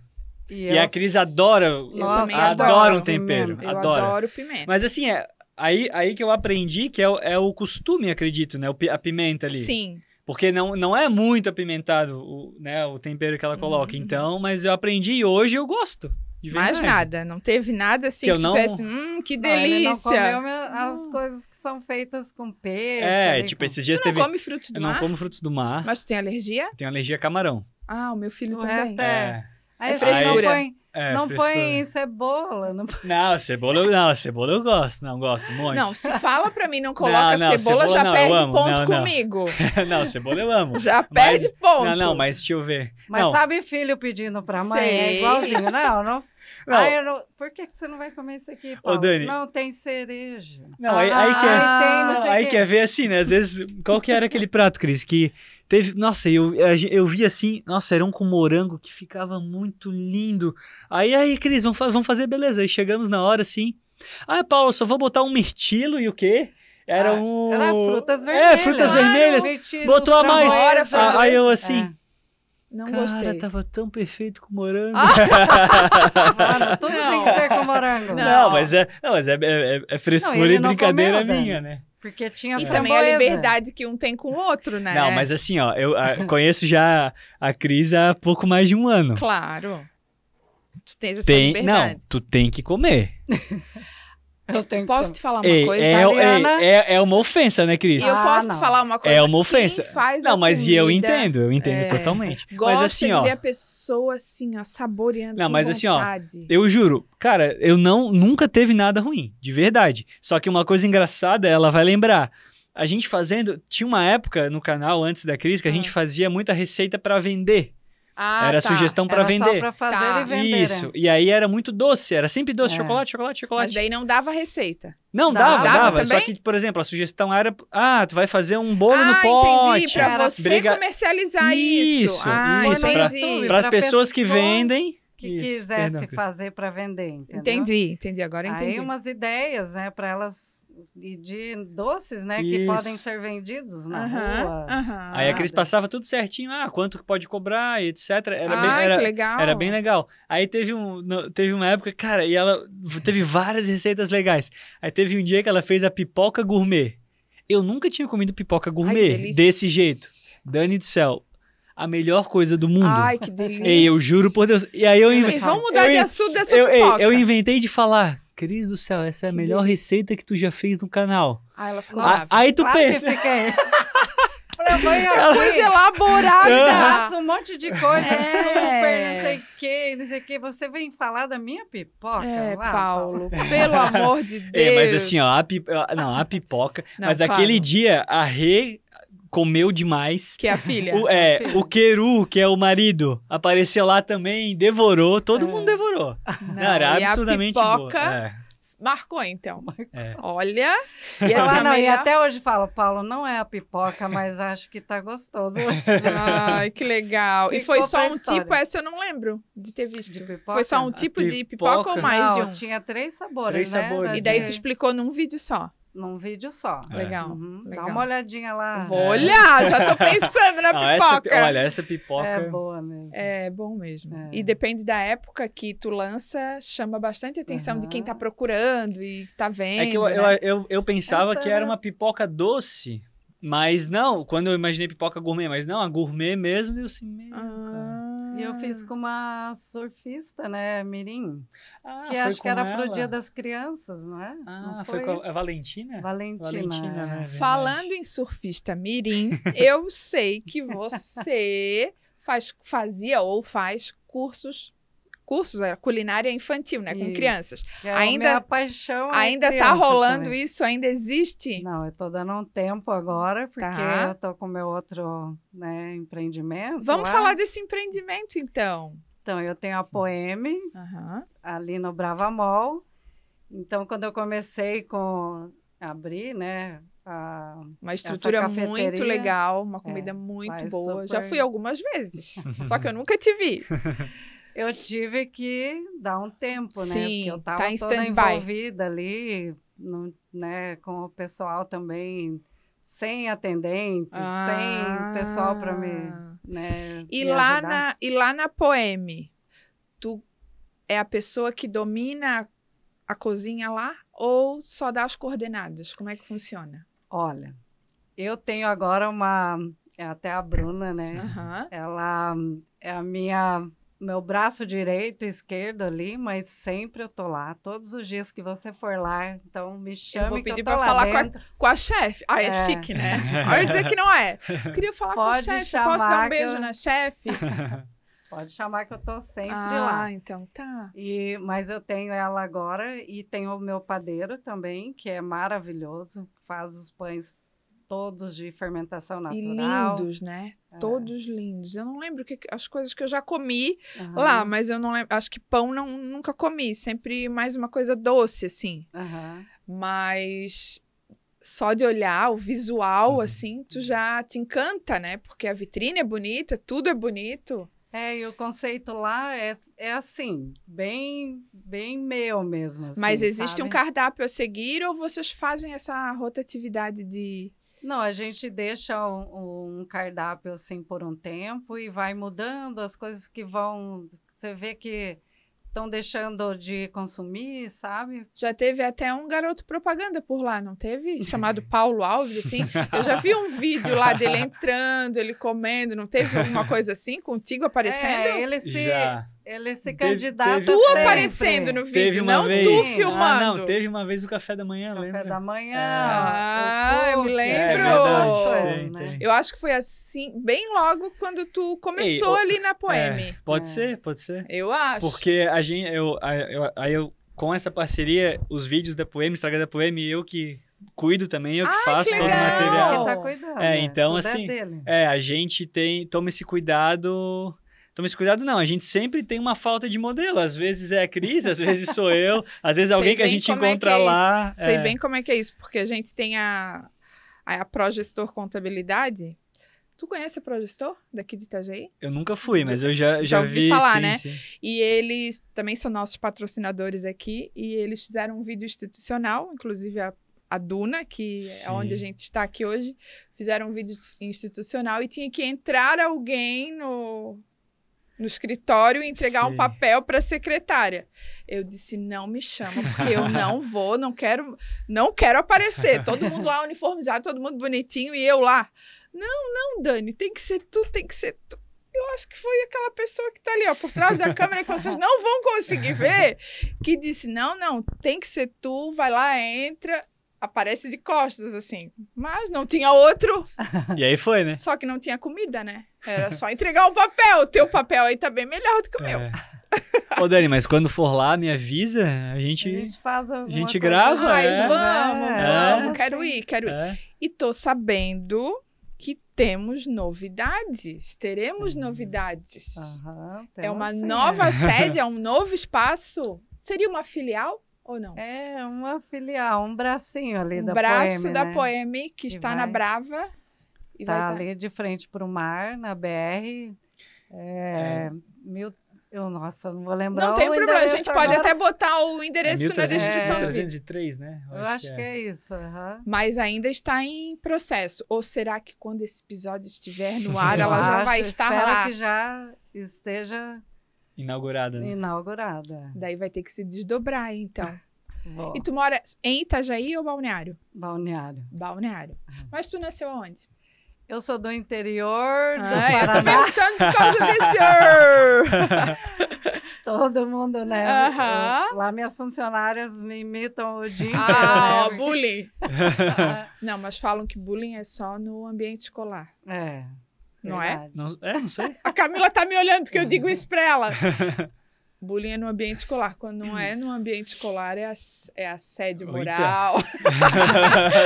E, e a Cris adora, Nossa, adoro, adoro um tempero. Pimenta. Adora. adoro pimenta. Mas assim, é, aí, aí que eu aprendi que é, é o costume, acredito, né? A pimenta ali. Sim. Porque não, não é muito apimentado o, né, o tempero que ela coloca. Uhum. Então, mas eu aprendi e hoje eu gosto. Mais nada, não teve nada assim que, que não... tivesse, hum, que delícia. Não, ele não comeu as coisas que são feitas com peixe. É, tipo, com... esses dias tu teve... não come frutos do eu mar? não como frutos do mar. Mas tu tem alergia? Tem alergia a camarão. Ah, o meu filho o também. Resto é... É. é frescura. Aí, é, não frescura. põe é, cebola. Não... não, cebola não, cebola eu gosto, não gosto muito. Não, se fala pra mim, não coloca não, não, cebola, cebola, já não, perde ponto comigo. não, cebola eu amo. Já mas, perde ponto. Não, não, mas deixa eu ver. Mas sabe filho pedindo pra mãe, é Sei. é igualzinho. Não, não não. Por que, que você não vai comer isso aqui, Paulo? Ô, Dani. Não, tem cereja. Não, aí, aí, quer... É- ah, não, aí quer é ver assim, né? Às vezes, qual que era aquele prato, Cris, que teve... Nossa, eu, eu vi assim, nossa, era um com morango que ficava muito lindo. Aí, aí, Cris, vamos, vamos fazer, beleza. Aí chegamos na hora, assim... Ah, Paulo, só vou botar um mirtilo e o quê? Era ah, um... Era frutas vermelhas. É, frutas vermelhas. Mirtilo, botou a mais. aí eu assim... É. Não Cara, gostei. tava tão perfeito com morango. Ah, mano, tudo não. tem que ser com morango. Não, não mas, é, não, mas é, é, é, é frescura e brincadeira comeu, minha, né? Porque tinha E também a liberdade que um tem com o outro, né? Não, mas assim, ó, eu a, conheço já a Cris há pouco mais de um ano. Claro. Tu tens essa tem, liberdade. Não, tu tem que comer. Eu tenho posso que... te falar uma ei, coisa, é, Ei, é, é uma ofensa, né, Cris? Eu ah, posso não. te falar uma coisa. É uma ofensa. não, mas comida, eu entendo, eu entendo é, totalmente. Gosta mas assim, de ó, ver a pessoa assim, ó, saboreando. Não, mas vontade. assim, ó, eu juro, cara, eu não nunca teve nada ruim, de verdade. Só que uma coisa engraçada, ela vai lembrar. A gente fazendo, tinha uma época no canal antes da Cris que a hum. gente ah. fazia muita receita para vender. Ah, era tá. sugestão para vender. Só pra fazer tá. e vender. Né? Isso. E aí era muito doce, era sempre doce, é. chocolate, chocolate, chocolate. Mas daí não dava receita. Não, dava, dava. dava só que, por exemplo, a sugestão era: ah, tu vai fazer um bolo ah, no pote. Entendi, pra você briga... comercializar isso. Isso, ah, isso. Para as pessoas que vendem que Isso, quisesse perdão, fazer para vender, entendeu? Entendi, entendi, agora entendi. Aí umas ideias, né, para elas e de doces, né? Isso. Que podem ser vendidos na uhum, rua. Uhum. Aí a Cris passava tudo certinho, ah, quanto que pode cobrar, etc. Era, ah, bem, era, legal. era bem legal. Aí teve, um, teve uma época, cara, e ela teve várias receitas legais. Aí teve um dia que ela fez a pipoca gourmet. Eu nunca tinha comido pipoca gourmet Ai, desse jeito. Dani do céu, a melhor coisa do mundo. Ai, que delícia. E eu juro por Deus. E aí eu inventei. Vamos ah, mudar eu, de assunto dessa eu, pipoca. Eu, eu inventei de falar, Cris do céu, essa é a melhor receita que tu já fez no canal. Ah, ela ficou assim. Aí tu pensa. Que Falei, mãe, coisa elaborada. Faço um monte de coisa, é. super, não sei o que, não sei o que. Você vem falar da minha pipoca? É, Paulo, Paulo, pelo amor de Deus. É, mas assim, ó, a pipoca... Não, a pipoca. Não, mas claro. aquele dia, a Rê comeu demais. Que é a filha. O, é, é filha. o Keru, que é o marido, apareceu lá também, devorou, todo é. mundo devorou. Não, Não era absurdamente a pipoca... É. Marcou, então. É. Olha. É e, ela, não, melhor... e até hoje fala, Paulo, não é a pipoca, mas acho que tá gostoso. Ai, que legal. Ficou e foi só um tipo, história. tipo, essa eu não lembro de ter visto. De pipoca? Foi só um tipo pipoca? de pipoca ou mais não, de um? Tinha três sabores, três né? Sabores. E daí é. tu explicou num vídeo só num vídeo só. É. Legal, uhum. uhum. legal, Dá uma olhadinha lá. Vou é. olhar, já tô pensando na Não, pipoca. Essa, olha, essa pipoca. É boa mesmo. É bom mesmo. É. E depende da época que tu lança, chama bastante atenção uhum. de quem tá procurando e tá vendo. É que eu, né? eu, eu, eu, pensava essa... que era uma pipoca doce, mas não, quando eu imaginei pipoca gourmet, mas não, a gourmet mesmo, eu assim, ah, e eu fiz com uma surfista, né, Mirim? Ah, que acho que era ela. pro Dia das Crianças, não é? Ah, não foi, foi com a Valentina? Valentina. Valentina né, é. Falando em surfista Mirim, eu sei que você faz, fazia ou faz cursos cursos, a né? culinária infantil, né? Com isso. crianças. É ainda, a minha paixão é Ainda tá rolando também. isso? Ainda existe? Não, eu tô dando um tempo agora, porque tá. eu tô com meu outro né, empreendimento. Vamos lá. falar desse empreendimento, então. Então, eu tenho a Poeme, uhum. ali no Brava Mall. Então, quando eu comecei com abrir, né, a, uma estrutura muito legal, uma comida é, muito boa. Super... Já fui algumas vezes, só que eu nunca te vi. eu tive que dar um tempo, né? Sim, Porque eu tá tava tá toda envolvida ali, no, né, com o pessoal também sem atendente, ah. sem pessoal para me, ah. né, e me lá ajudar. na e lá na Poeme, tu é a pessoa que domina a cozinha lá ou só dá as coordenadas? Como é que funciona? Olha, eu tenho agora uma é até a Bruna, né? Uhum. Ela é a minha meu braço direito e esquerdo ali, mas sempre eu tô lá. Todos os dias que você for lá, então me chame eu vou pedir que eu tô pra falar dentro. com a, a chefe. Ah, é, é, chique, né? pode dizer que não é. Eu queria falar Pode com a chefe. Posso dar um beijo eu... na chefe? Pode chamar que eu tô sempre ah, lá. Ah, então tá. E, mas eu tenho ela agora e tenho o meu padeiro também, que é maravilhoso, faz os pães todos de fermentação natural. E lindos, né? É. Todos lindos. Eu não lembro que, as coisas que eu já comi uhum. lá, mas eu não lembro. Acho que pão não, nunca comi, sempre mais uma coisa doce, assim. Uhum. Mas só de olhar o visual, uhum. assim, tu já te encanta, né? Porque a vitrine é bonita, tudo é bonito. É, e o conceito lá é, é assim, bem bem meu mesmo. Assim, Mas existe sabe? um cardápio a seguir ou vocês fazem essa rotatividade de não, a gente deixa um, um cardápio assim por um tempo e vai mudando as coisas que vão. Você vê que estão deixando de consumir, sabe? Já teve até um garoto propaganda por lá, não teve? Chamado Paulo Alves, assim. Eu já vi um vídeo lá dele entrando, ele comendo, não teve alguma coisa assim contigo aparecendo? É, ele se. Já. Ele se candidata teve, Tu aparecendo no vídeo, não vez. tu filmando. Ah, não, teve uma vez o café da manhã, lembra? Café da manhã. É. Ah, eu me lembro. É, verdade, tem, né? tem. Eu acho que foi assim, bem logo quando tu começou Ei, ali na Poeme. É, pode é. ser, pode ser. Eu acho. Porque a gente, eu, eu, aí eu, com essa parceria, os vídeos da Poeme, estraga da Poeme, eu que cuido também, eu que Ai, faço que todo o material. Ele tá cuidando. É, é então Tudo é assim, é, a gente tem, toma esse cuidado Toma esse cuidado não, a gente sempre tem uma falta de modelo. Às vezes é a Cris, às vezes sou eu, às vezes alguém que a gente é encontra é lá. É Sei bem como é que é isso, porque a gente tem a, a, a Progestor Contabilidade, Tu conhece a Progestor daqui de Itajaí? Eu nunca fui, mas eu já, já, já vi falar, sim, né? Sim. E eles também são nossos patrocinadores aqui e eles fizeram um vídeo institucional, inclusive a, a Duna, que é sim. é onde a gente está aqui hoje, fizeram um vídeo institucional e tinha que entrar alguém no no escritório e entregar Sim. um papel para a secretária. Eu disse: "Não me chama, porque eu não vou, não quero, não quero aparecer. Todo mundo lá uniformizado, todo mundo bonitinho e eu lá. Não, não, Dani, tem que ser tu, tem que ser tu. Eu acho que foi aquela pessoa que está ali, ó, por trás da câmera que vocês não vão conseguir ver, que disse: "Não, não, tem que ser tu, vai lá, entra aparece de costas, assim. Mas não tinha outro. E aí foi, né? Só que não tinha comida, né? Era só entregar um papel. O teu papel aí tá bem melhor do que o é. meu. Ô, Dani, mas quando for lá, me avisa. A gente, a gente faz A gente grava. Ai, é. vamos, é. vamos. Quero ir, quero ir. É. E tô sabendo que temos novidades. Teremos novidades. Uhum, é uma sim. nova sede, é um novo espaço. Seria uma filial? ou não? É uma filial, um bracinho ali um da braço Poeme, da né? Poeme, que, que está vai... na Brava. Está ali de frente para o mar, na BR. É, é. Mil... Eu, nossa, não vou lembrar. Não tem problema, a gente agora. pode até botar o endereço é na descrição é, do vídeo. 303, né? Eu, eu acho que é, que é isso. Uhum. Mas ainda está em processo. Ou será que quando esse episódio estiver no ar, ela já vai estar lá? Espero que já esteja Inaugurada, né? Inaugurada. Daí vai ter que se desdobrar, então. e tu mora em Itajaí ou Balneário? Balneário. Balneário. Mas tu nasceu aonde? Eu sou do interior do ah, Paraná. Eu tô perguntando por causa desse... Todo mundo, né? Uh -huh. Lá minhas funcionárias me imitam o dia Ah, né? bullying! Não, mas falam que bullying é só no ambiente escolar. É. Não é? Não, é, não sei. A Camila tá me olhando porque eu digo isso pra ela. Bullying é no ambiente escolar. Quando não é no ambiente escolar, é, ass é assédio moral.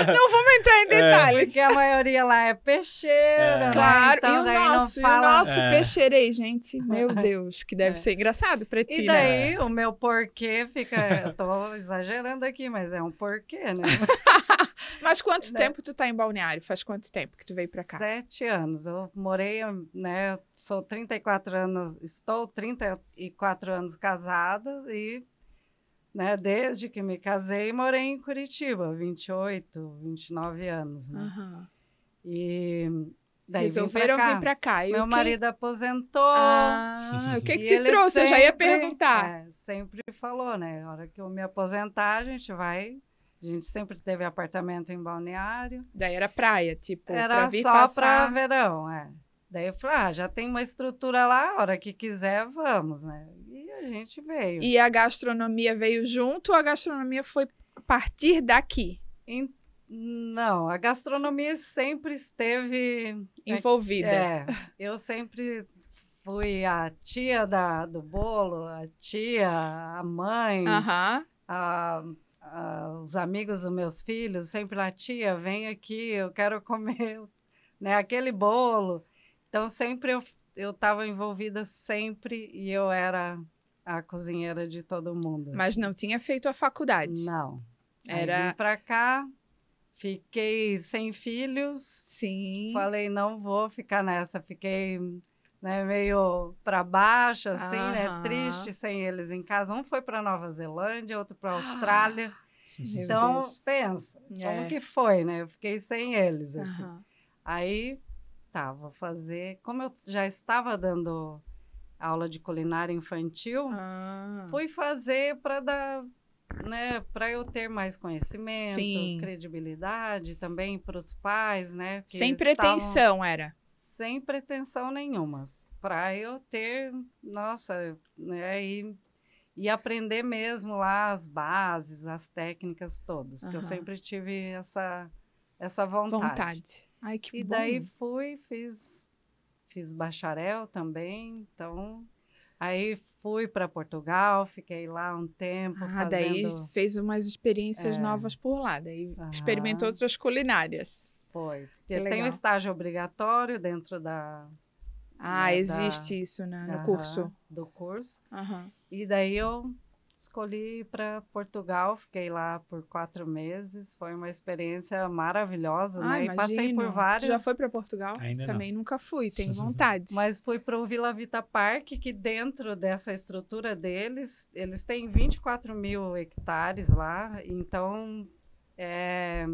não vamos entrar em é. detalhes. É. Porque a maioria lá é peixeira. É. Né? Claro, então, e o nosso, fala... nosso é. gente. Meu Deus, que deve é. ser engraçado pra ti, E né? daí, né? o meu porquê fica... Eu tô exagerando aqui, mas é um porquê, né? Mas quanto né? tempo tu tá em Balneário? Faz quanto tempo que tu veio para cá? Sete anos. Eu morei, né? Sou 34 anos, estou 34 anos casada e, né, desde que me casei, morei em Curitiba, 28, 29 anos, né? Uhum. E Daí Resolveram vir para cá. Meu que... marido aposentou. Ah, o que, que te trouxe? Sempre, eu já ia perguntar. É, sempre falou, né? A hora que eu me aposentar, a gente vai a gente sempre teve apartamento em balneário. Daí era praia, tipo, era pra só passar... para verão, é. Daí eu falei, ah, já tem uma estrutura lá, a hora que quiser, vamos, né? E a gente veio. E a gastronomia veio junto ou a gastronomia foi a partir daqui? não, a gastronomia sempre esteve envolvida. É, eu sempre fui a tia da, do bolo, a tia, a mãe, a uh, os amigos dos meus filhos sempre lá, tia, vem aqui, eu quero comer né, aquele bolo. Então, sempre eu eu estava envolvida sempre e eu era a cozinheira de todo mundo. Mas assim. não tinha feito a faculdade? Não. Era para cá, fiquei sem filhos. Sim. Falei não vou ficar nessa, fiquei né, meio para baixo, assim, né, triste sem eles em casa. Um foi para Nova Zelândia, outro para Austrália. então, pensa, é. como que foi, né? Eu fiquei sem eles, assim. Aí, tá, vou fazer... Como eu já estava dando aula de culinária infantil, ah. fui fazer para dar... Né, para eu ter mais conhecimento, Sim. credibilidade também para os pais, né? Sem pretensão estavam... era sem pretensão nenhuma, para eu ter, nossa, né, e, e aprender mesmo lá as bases, as técnicas todas, uhum. que eu sempre tive essa, essa vontade. Vontade. Ai, que e bom. daí fui, fiz, fiz bacharel também, então Aí fui para Portugal, fiquei lá um tempo. Ah, fazendo... daí fez umas experiências é. novas por lá, daí ah. experimentou outras culinárias. Foi. Eu legal. estágio obrigatório dentro da. Ah, né, existe da, isso né, no da, curso. Do curso. Uhum. E daí eu escolhi ir para Portugal, fiquei lá por quatro meses, foi uma experiência maravilhosa, ah, né? Imagino. E passei por vários. Já foi para Portugal? Ainda Também não. nunca fui, tenho vontade. Mas fui para o Vila Vita Park, que dentro dessa estrutura deles, eles têm 24 mil hectares lá, então é,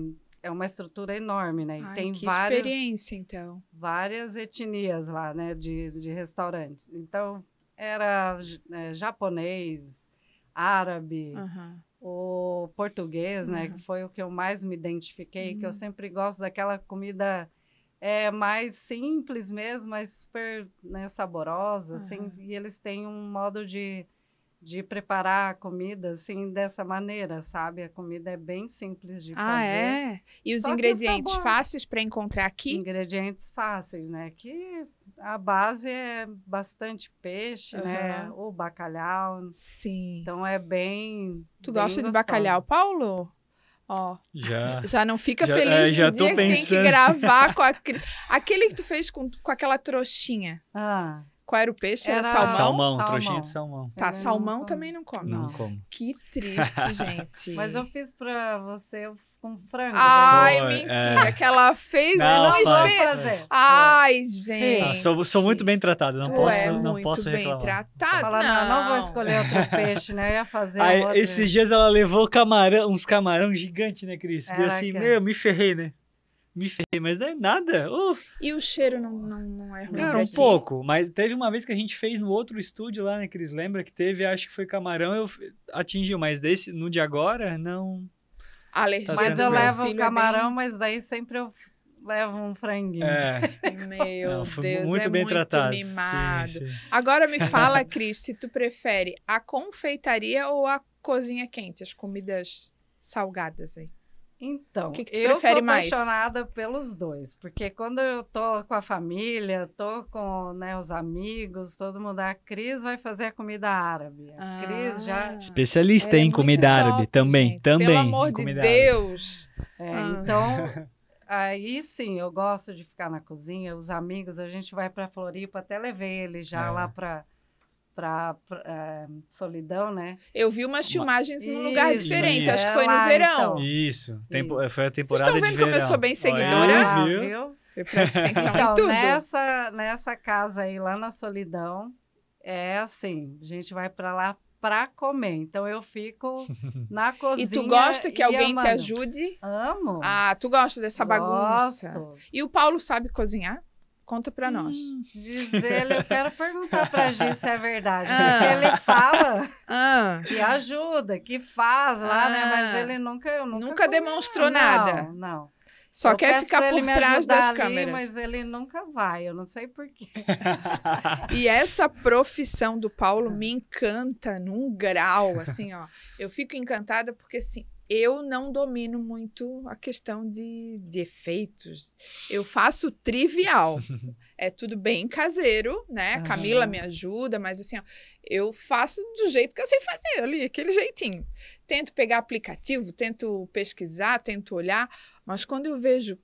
é uma estrutura enorme, né? E Ai, tem que várias, experiência, então. Várias etnias lá, né? De, de restaurantes. Então, era é, japonês, árabe, o português, né? Que foi o que eu mais me identifiquei, que eu uhum. sempre gosto daquela comida é mais simples mesmo, mas super né, saborosa, assim. E eles têm um modo de de preparar comida assim dessa maneira, sabe? A comida é bem simples de ah, fazer. É? E os ingredientes fáceis para encontrar aqui? Ingredientes fáceis, né? Que a base é bastante peixe, uhum. né? Ou bacalhau. Sim. Então é bem. Tu bem gosta gostoso. de bacalhau, Paulo? Ó, já, já não fica já, é, feliz é, já tô dia pensando. que tem que gravar com a, aquele que tu fez com, com aquela trouxinha. Ah. Qual era o peixe? Era, era salmão? Salmão, salmão, trouxinha de salmão. Tá, salmão não também não come. Não como. Que triste, gente. Mas eu fiz pra você com frango. Ai, Foi, mentira, é. que ela fez não, não fazer. Ai, gente. sou, sou, muito bem tratado, não tu posso, é não muito posso reclamar. bem tratado. Falar, não. não, não vou escolher outro peixe, né? Eu ia fazer Aí, Esses dias ela levou camarão, uns camarão gigante, né, Cris? Deu assim, meu, me ferrei, né? me ferrei, mas não é nada. Uh. E o cheiro não, não, não é ruim. Cara, um pouco, mas teve uma vez que a gente fez no outro estúdio lá, né, Cris? Lembra que teve, acho que foi camarão, eu atingiu, mas desse, no de agora, não. Alergia. Tá mas eu levo o é camarão, bem... mas daí sempre eu levo um franguinho. É. Meu não, Deus, muito é bem muito tratado. mimado. Sim, sim. Agora me fala, Cris, se tu prefere a confeitaria ou a cozinha quente, as comidas salgadas aí? Então, que que eu sou apaixonada mais? pelos dois, porque quando eu tô com a família, tô com né, os amigos, todo mundo, a Cris vai fazer a comida árabe. A ah, Cris já ah. especialista é em comida top, árabe também, gente. também. Pelo amor de Deus. É, ah. Então, aí sim, eu gosto de ficar na cozinha. Os amigos, a gente vai para Floripa, até levei ele já é. lá para para uh, eh, solidão, né? Eu vi umas filmagens num lugar diferente, isso. acho que foi no ah, verão. Então. Isso, Tempo, isso. Eh, foi a temporada Vocês estão vendo que eu sou bem seguidora? Ah, viu? viu? Eu presto atenção então, em tudo. Nessa, nessa casa aí, lá na solidão, é assim, a gente vai para lá para comer. Então eu fico na cozinha. E tu gosta que alguém amando. te ajude? Amo. Ah, tu gosta dessa Gosto. bagunça. E o Paulo sabe cozinhar? Conta para nós. Hum, Diz ele, eu quero perguntar para a se é verdade. Ah. Porque ele fala ah. ajuda, que faz lá, né, ah. né? Mas ele nunca. Eu nunca, nunca demonstrou nada. Não. Só eu quer ficar por trás das ali, câmeras. Mas ele nunca vai, eu não sei porquê. e essa profissão do Paulo me encanta num grau, assim, ó. Eu fico encantada porque, assim, eu não domino muito a questão de, de efeitos. Eu faço trivial. é tudo bem caseiro, né? Uhum. Camila me ajuda, mas assim, ó, eu faço do jeito que eu sei fazer ali, aquele jeitinho. Tento pegar aplicativo, tento pesquisar, tento olhar, mas quando eu vejo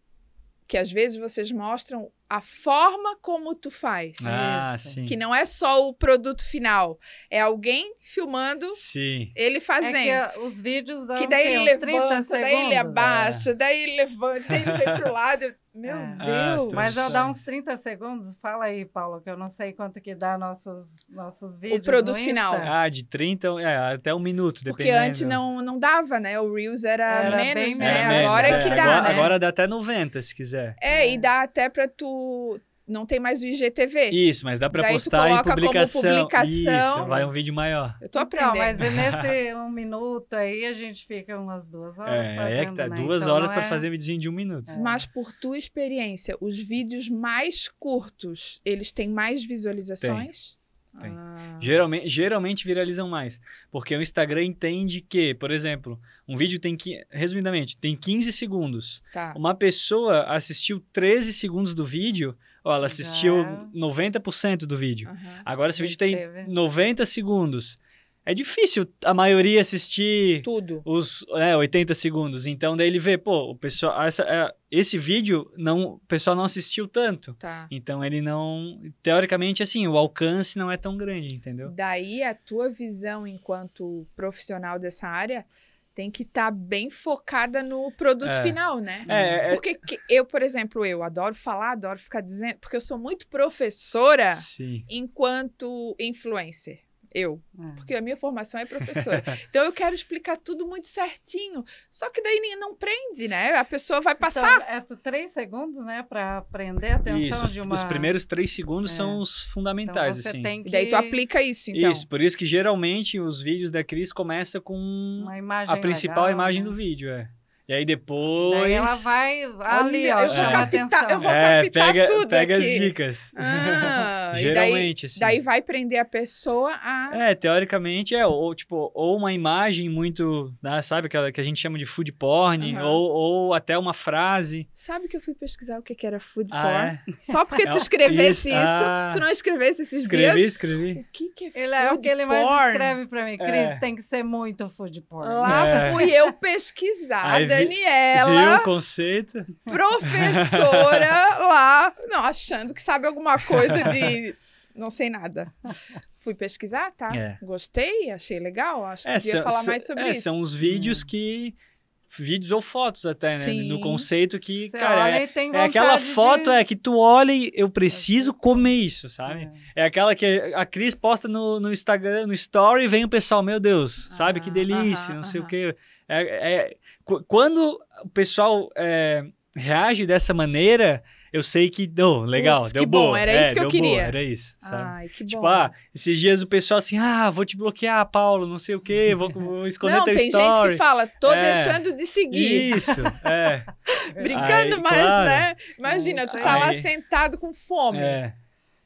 que às vezes vocês mostram a forma como tu faz. Ah, sim. Que não é só o produto final, é alguém filmando, sim. ele fazendo. É que os vídeos dão que daí ele levanta, daí ele é. abaixa, é. daí ele levanta, daí ele vem pro lado. Meu é. Ah, Deus! Ah, mas eu dá uns 30 segundos. Fala aí, Paulo, que eu não sei quanto que dá nossos, nossos vídeos. O produto final. Ah, de 30 é, até um minuto, dependendo. Porque antes não, não dava, né? O Reels era, era menos, né? Menos, agora é, é. que dá. Agora, né? agora dá até 90, se quiser. É, é. e dá até para tu não tem mais o IGTV. Isso, mas dá para postar em publicação. publicação. Isso, vai um vídeo maior. Eu tô então, aprendendo. Não, é mas nesse um minuto aí a gente fica umas duas horas é, fazendo, é que tá, né? Duas então, horas é... para fazer vídeo de um minuto. É. Mas por tua experiência, os vídeos mais curtos, eles têm mais visualizações? Tem. Tem. Ah. Geralmente, geralmente viralizam mais. Porque o Instagram entende que, por exemplo, um vídeo tem que. Resumidamente, tem 15 segundos. Tá. Uma pessoa assistiu 13 segundos do vídeo, Ó, ela assistiu Já. 90% do vídeo. Uhum. Agora esse vídeo tem 90 né? segundos. É difícil a maioria assistir tudo. Os é, né, 80 segundos. Então daí ele vê, pô, o pessoal essa, é, esse vídeo não, o pessoal não assistiu tanto. Tá. Então ele não, teoricamente assim, o alcance não é tão grande, entendeu? Daí a tua visão enquanto profissional dessa área tem que estar tá bem focada no produto é. final, né? É, é, é, porque que, eu, por exemplo, eu adoro falar, adoro ficar dizendo, porque eu sou muito professora Sim. enquanto influencer. Eu. É. Porque a minha formação é professora. então eu quero explicar tudo muito certinho. Só que daí não prende, né? A pessoa vai então, passar. Então, é tu, três segundos, né? Para prender a atenção isso, de uma. Os primeiros três segundos é. são os fundamentais. Então, você assim. tem que... E daí tu aplica isso, então. Isso, por isso que geralmente os vídeos da Cris começam com a principal legal, imagem né? do vídeo, é. E aí depois. Daí ela vai ali, ó. Eu vou, é. captar, eu vou é, captar pega, tudo. Pega aqui. as dicas. Ah, Geralmente, daí, assim. Daí vai prender a pessoa a. É, teoricamente é, ou tipo, ou uma imagem muito, né, sabe, que, que a gente chama de food porn, uhum. ou, ou até uma frase. Sabe que eu fui pesquisar o que, que era food ah, porn? É? Só porque é tu escrevesse isso, ah, tu não escrevesse esses escrevi, dias. Escrevi, escrevi. O que, que é food Ele é o que ele mais escreve pra mim. Cris, é. tem que ser muito food porn. Lá é. fui eu pesquisar. Daniela. Viu o conceito? Professora lá, não, achando que sabe alguma coisa de. Não sei nada. Fui pesquisar, tá? É. Gostei, achei legal. Acho que é, falar mais sobre é, isso. São os vídeos hum. que vídeos ou fotos até, né? No conceito que, Você cara, é, é, aquela foto de... é que tu olha e eu preciso comer isso, sabe? É, é aquela que a Cris posta no, no Instagram, no story, e vem o pessoal, meu Deus, ah, sabe? Que ah, delícia, ah, não ah, sei o quê. É, é, quando o pessoal é, reage dessa maneira, eu sei que, oh, legal, Ups, deu que bom, era é, isso que eu queria. Boa, era isso, sabe? Ai, que tipo, bom. ah, esses dias o pessoal assim, ah, vou te bloquear, Paulo, não sei o quê, vou, vou esconder não, tem gente que fala, tô é, deixando de seguir. Isso, é. Brincando, Aí, mas, claro. né? Imagina, Nossa, tu tá aí. lá sentado com fome. É.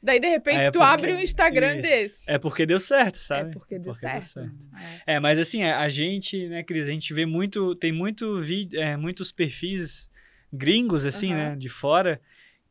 Daí, de repente, é tu porque... abre um Instagram Isso. desse. É porque deu certo, é sabe? É porque deu porque certo. Deu certo. É. é. mas assim, é, a gente, né, Cris, a gente vê muito, tem muito vídeo, é, muitos perfis gringos, assim, uhum. né, de fora,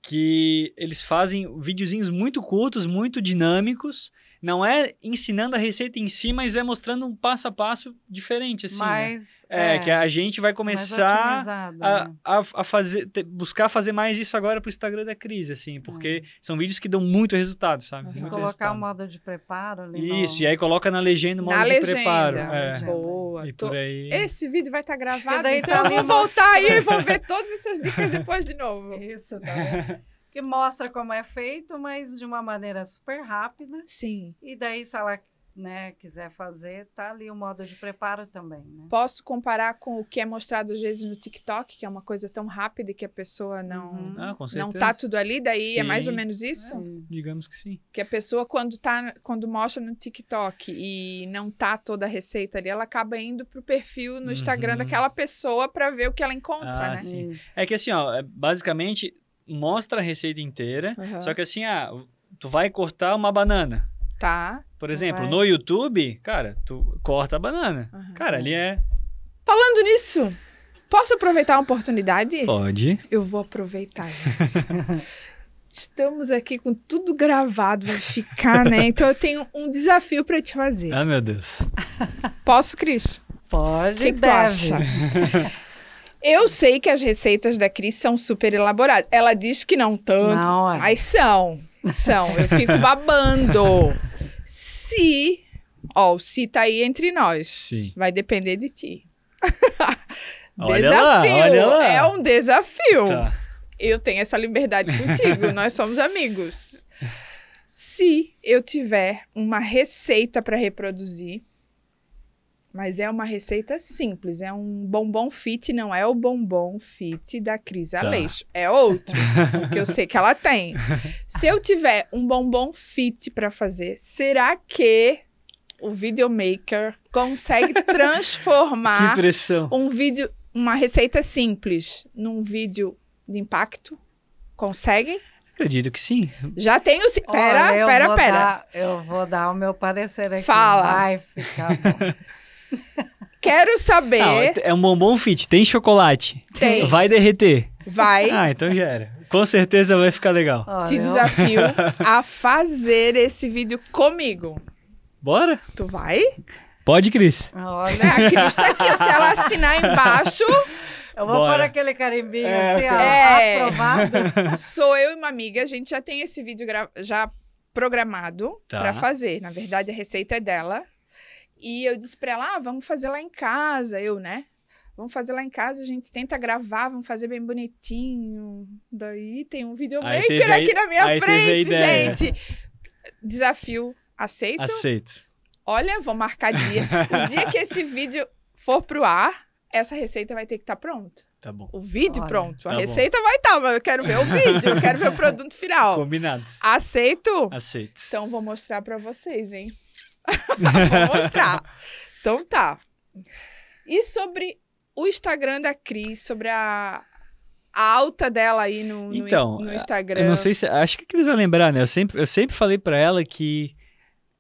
que eles fazem videozinhos muito curtos, muito dinâmicos, não é ensinando a receita em si, mas é mostrando um passo a passo diferente, assim. Né? Mas, né? é, é, que a gente vai começar a, né? a, a, fazer, te, buscar fazer mais isso agora pro Instagram da crise, assim, porque é. são vídeos que dão muito resultado, sabe? Uhum. Muito Colocar resultado. o modo de preparo ali. Isso, no... e aí coloca na legenda o modo na de legenda, preparo. É. Boa. E tô... por aí... Esse vídeo vai estar tá gravado, então tá eu vou voltar aí e vou ver todas essas dicas depois de novo. Isso, tá bom. que mostra como é feito, mas de uma maneira super rápida. Sim. E daí, se ela né, quiser fazer, tá ali o modo de preparo também. Né? Posso comparar com o que é mostrado às vezes no TikTok, que é uma coisa tão rápida que a pessoa não uhum. ah, não tá tudo ali, daí sim. é mais ou menos isso? É, digamos que sim. Que a pessoa quando tá quando mostra no TikTok e não tá toda a receita ali, ela acaba indo pro perfil no uhum. Instagram daquela pessoa para ver o que ela encontra, ah, né? É que assim, ó, é, basicamente mostra a receita inteira, uhum. só que assim, ah, tu vai cortar uma banana. Tá. Por exemplo, vai. no YouTube, cara, tu corta a banana. Uhum. Cara, ali é. Falando nisso, posso aproveitar a oportunidade? Pode. Eu vou aproveitar, gente. Estamos aqui com tudo gravado, vai ficar, né? Então eu tenho um desafio para te fazer. Ah, meu Deus. Posso, Cris? Pode, que deve. Que tu acha? Eu sei que as receitas da Cris são super elaboradas. Ela diz que não tanto, não, mas são. São. Eu fico babando. se. Ó, o se tá aí entre nós. Sim. Vai depender de ti. olha desafio. Lá, olha lá. É um desafio. Tá. Eu tenho essa liberdade contigo. nós somos amigos. Se eu tiver uma receita para reproduzir, mas é uma receita simples, é um bombom fit, não é o bombom fit da Cris tá. Aleixo, tá. é outro, que eu sei que ela tem. Se eu tiver um bombom fit para fazer, será que o videomaker consegue transformar um vídeo, uma receita simples num vídeo de impacto? Consegue? Acredito que sim. Já tenho sim. Pera, Olha, pera, pera. Dar, eu vou dar o meu parecer aqui. Fala. Vai ficar bom. Quero saber. Não, é, é um bombom fit, tem chocolate. Tem. Vai derreter. Vai. Ah, então já era. Com certeza vai ficar legal. Te desafio a fazer esse vídeo comigo. Bora? Tu vai? Pode, Cris. Olha, a Cris tá aqui. Se ela assinar embaixo. Eu vou pôr aquele carimbinho é, assim, ó, é. aprovado. Sou eu e uma amiga, a gente já tem esse vídeo já programado tá. para fazer. Na verdade, a receita é dela. E eu disse pra ela: ah, vamos fazer lá em casa, eu, né? Vamos fazer lá em casa, a gente tenta gravar, vamos fazer bem bonitinho. Daí tem um videomaker aí, aqui na minha frente, gente. Desafio aceito? Aceito. Olha, vou marcar dia. o dia que esse vídeo for pro ar, essa receita vai ter que estar tá pronta. Tá bom. O vídeo Olha, pronto. Tá a receita bom. vai estar, tá, mas eu quero ver o vídeo, eu quero ver o produto final. Combinado. Aceito? Aceito. Então vou mostrar para vocês, hein? Vou mostrar. Então tá. E sobre o Instagram da Cris, sobre a, alta dela aí no, então, no, no, Instagram. Eu não sei se. Acho que a Cris vai lembrar, né? Eu sempre, eu sempre falei para ela que.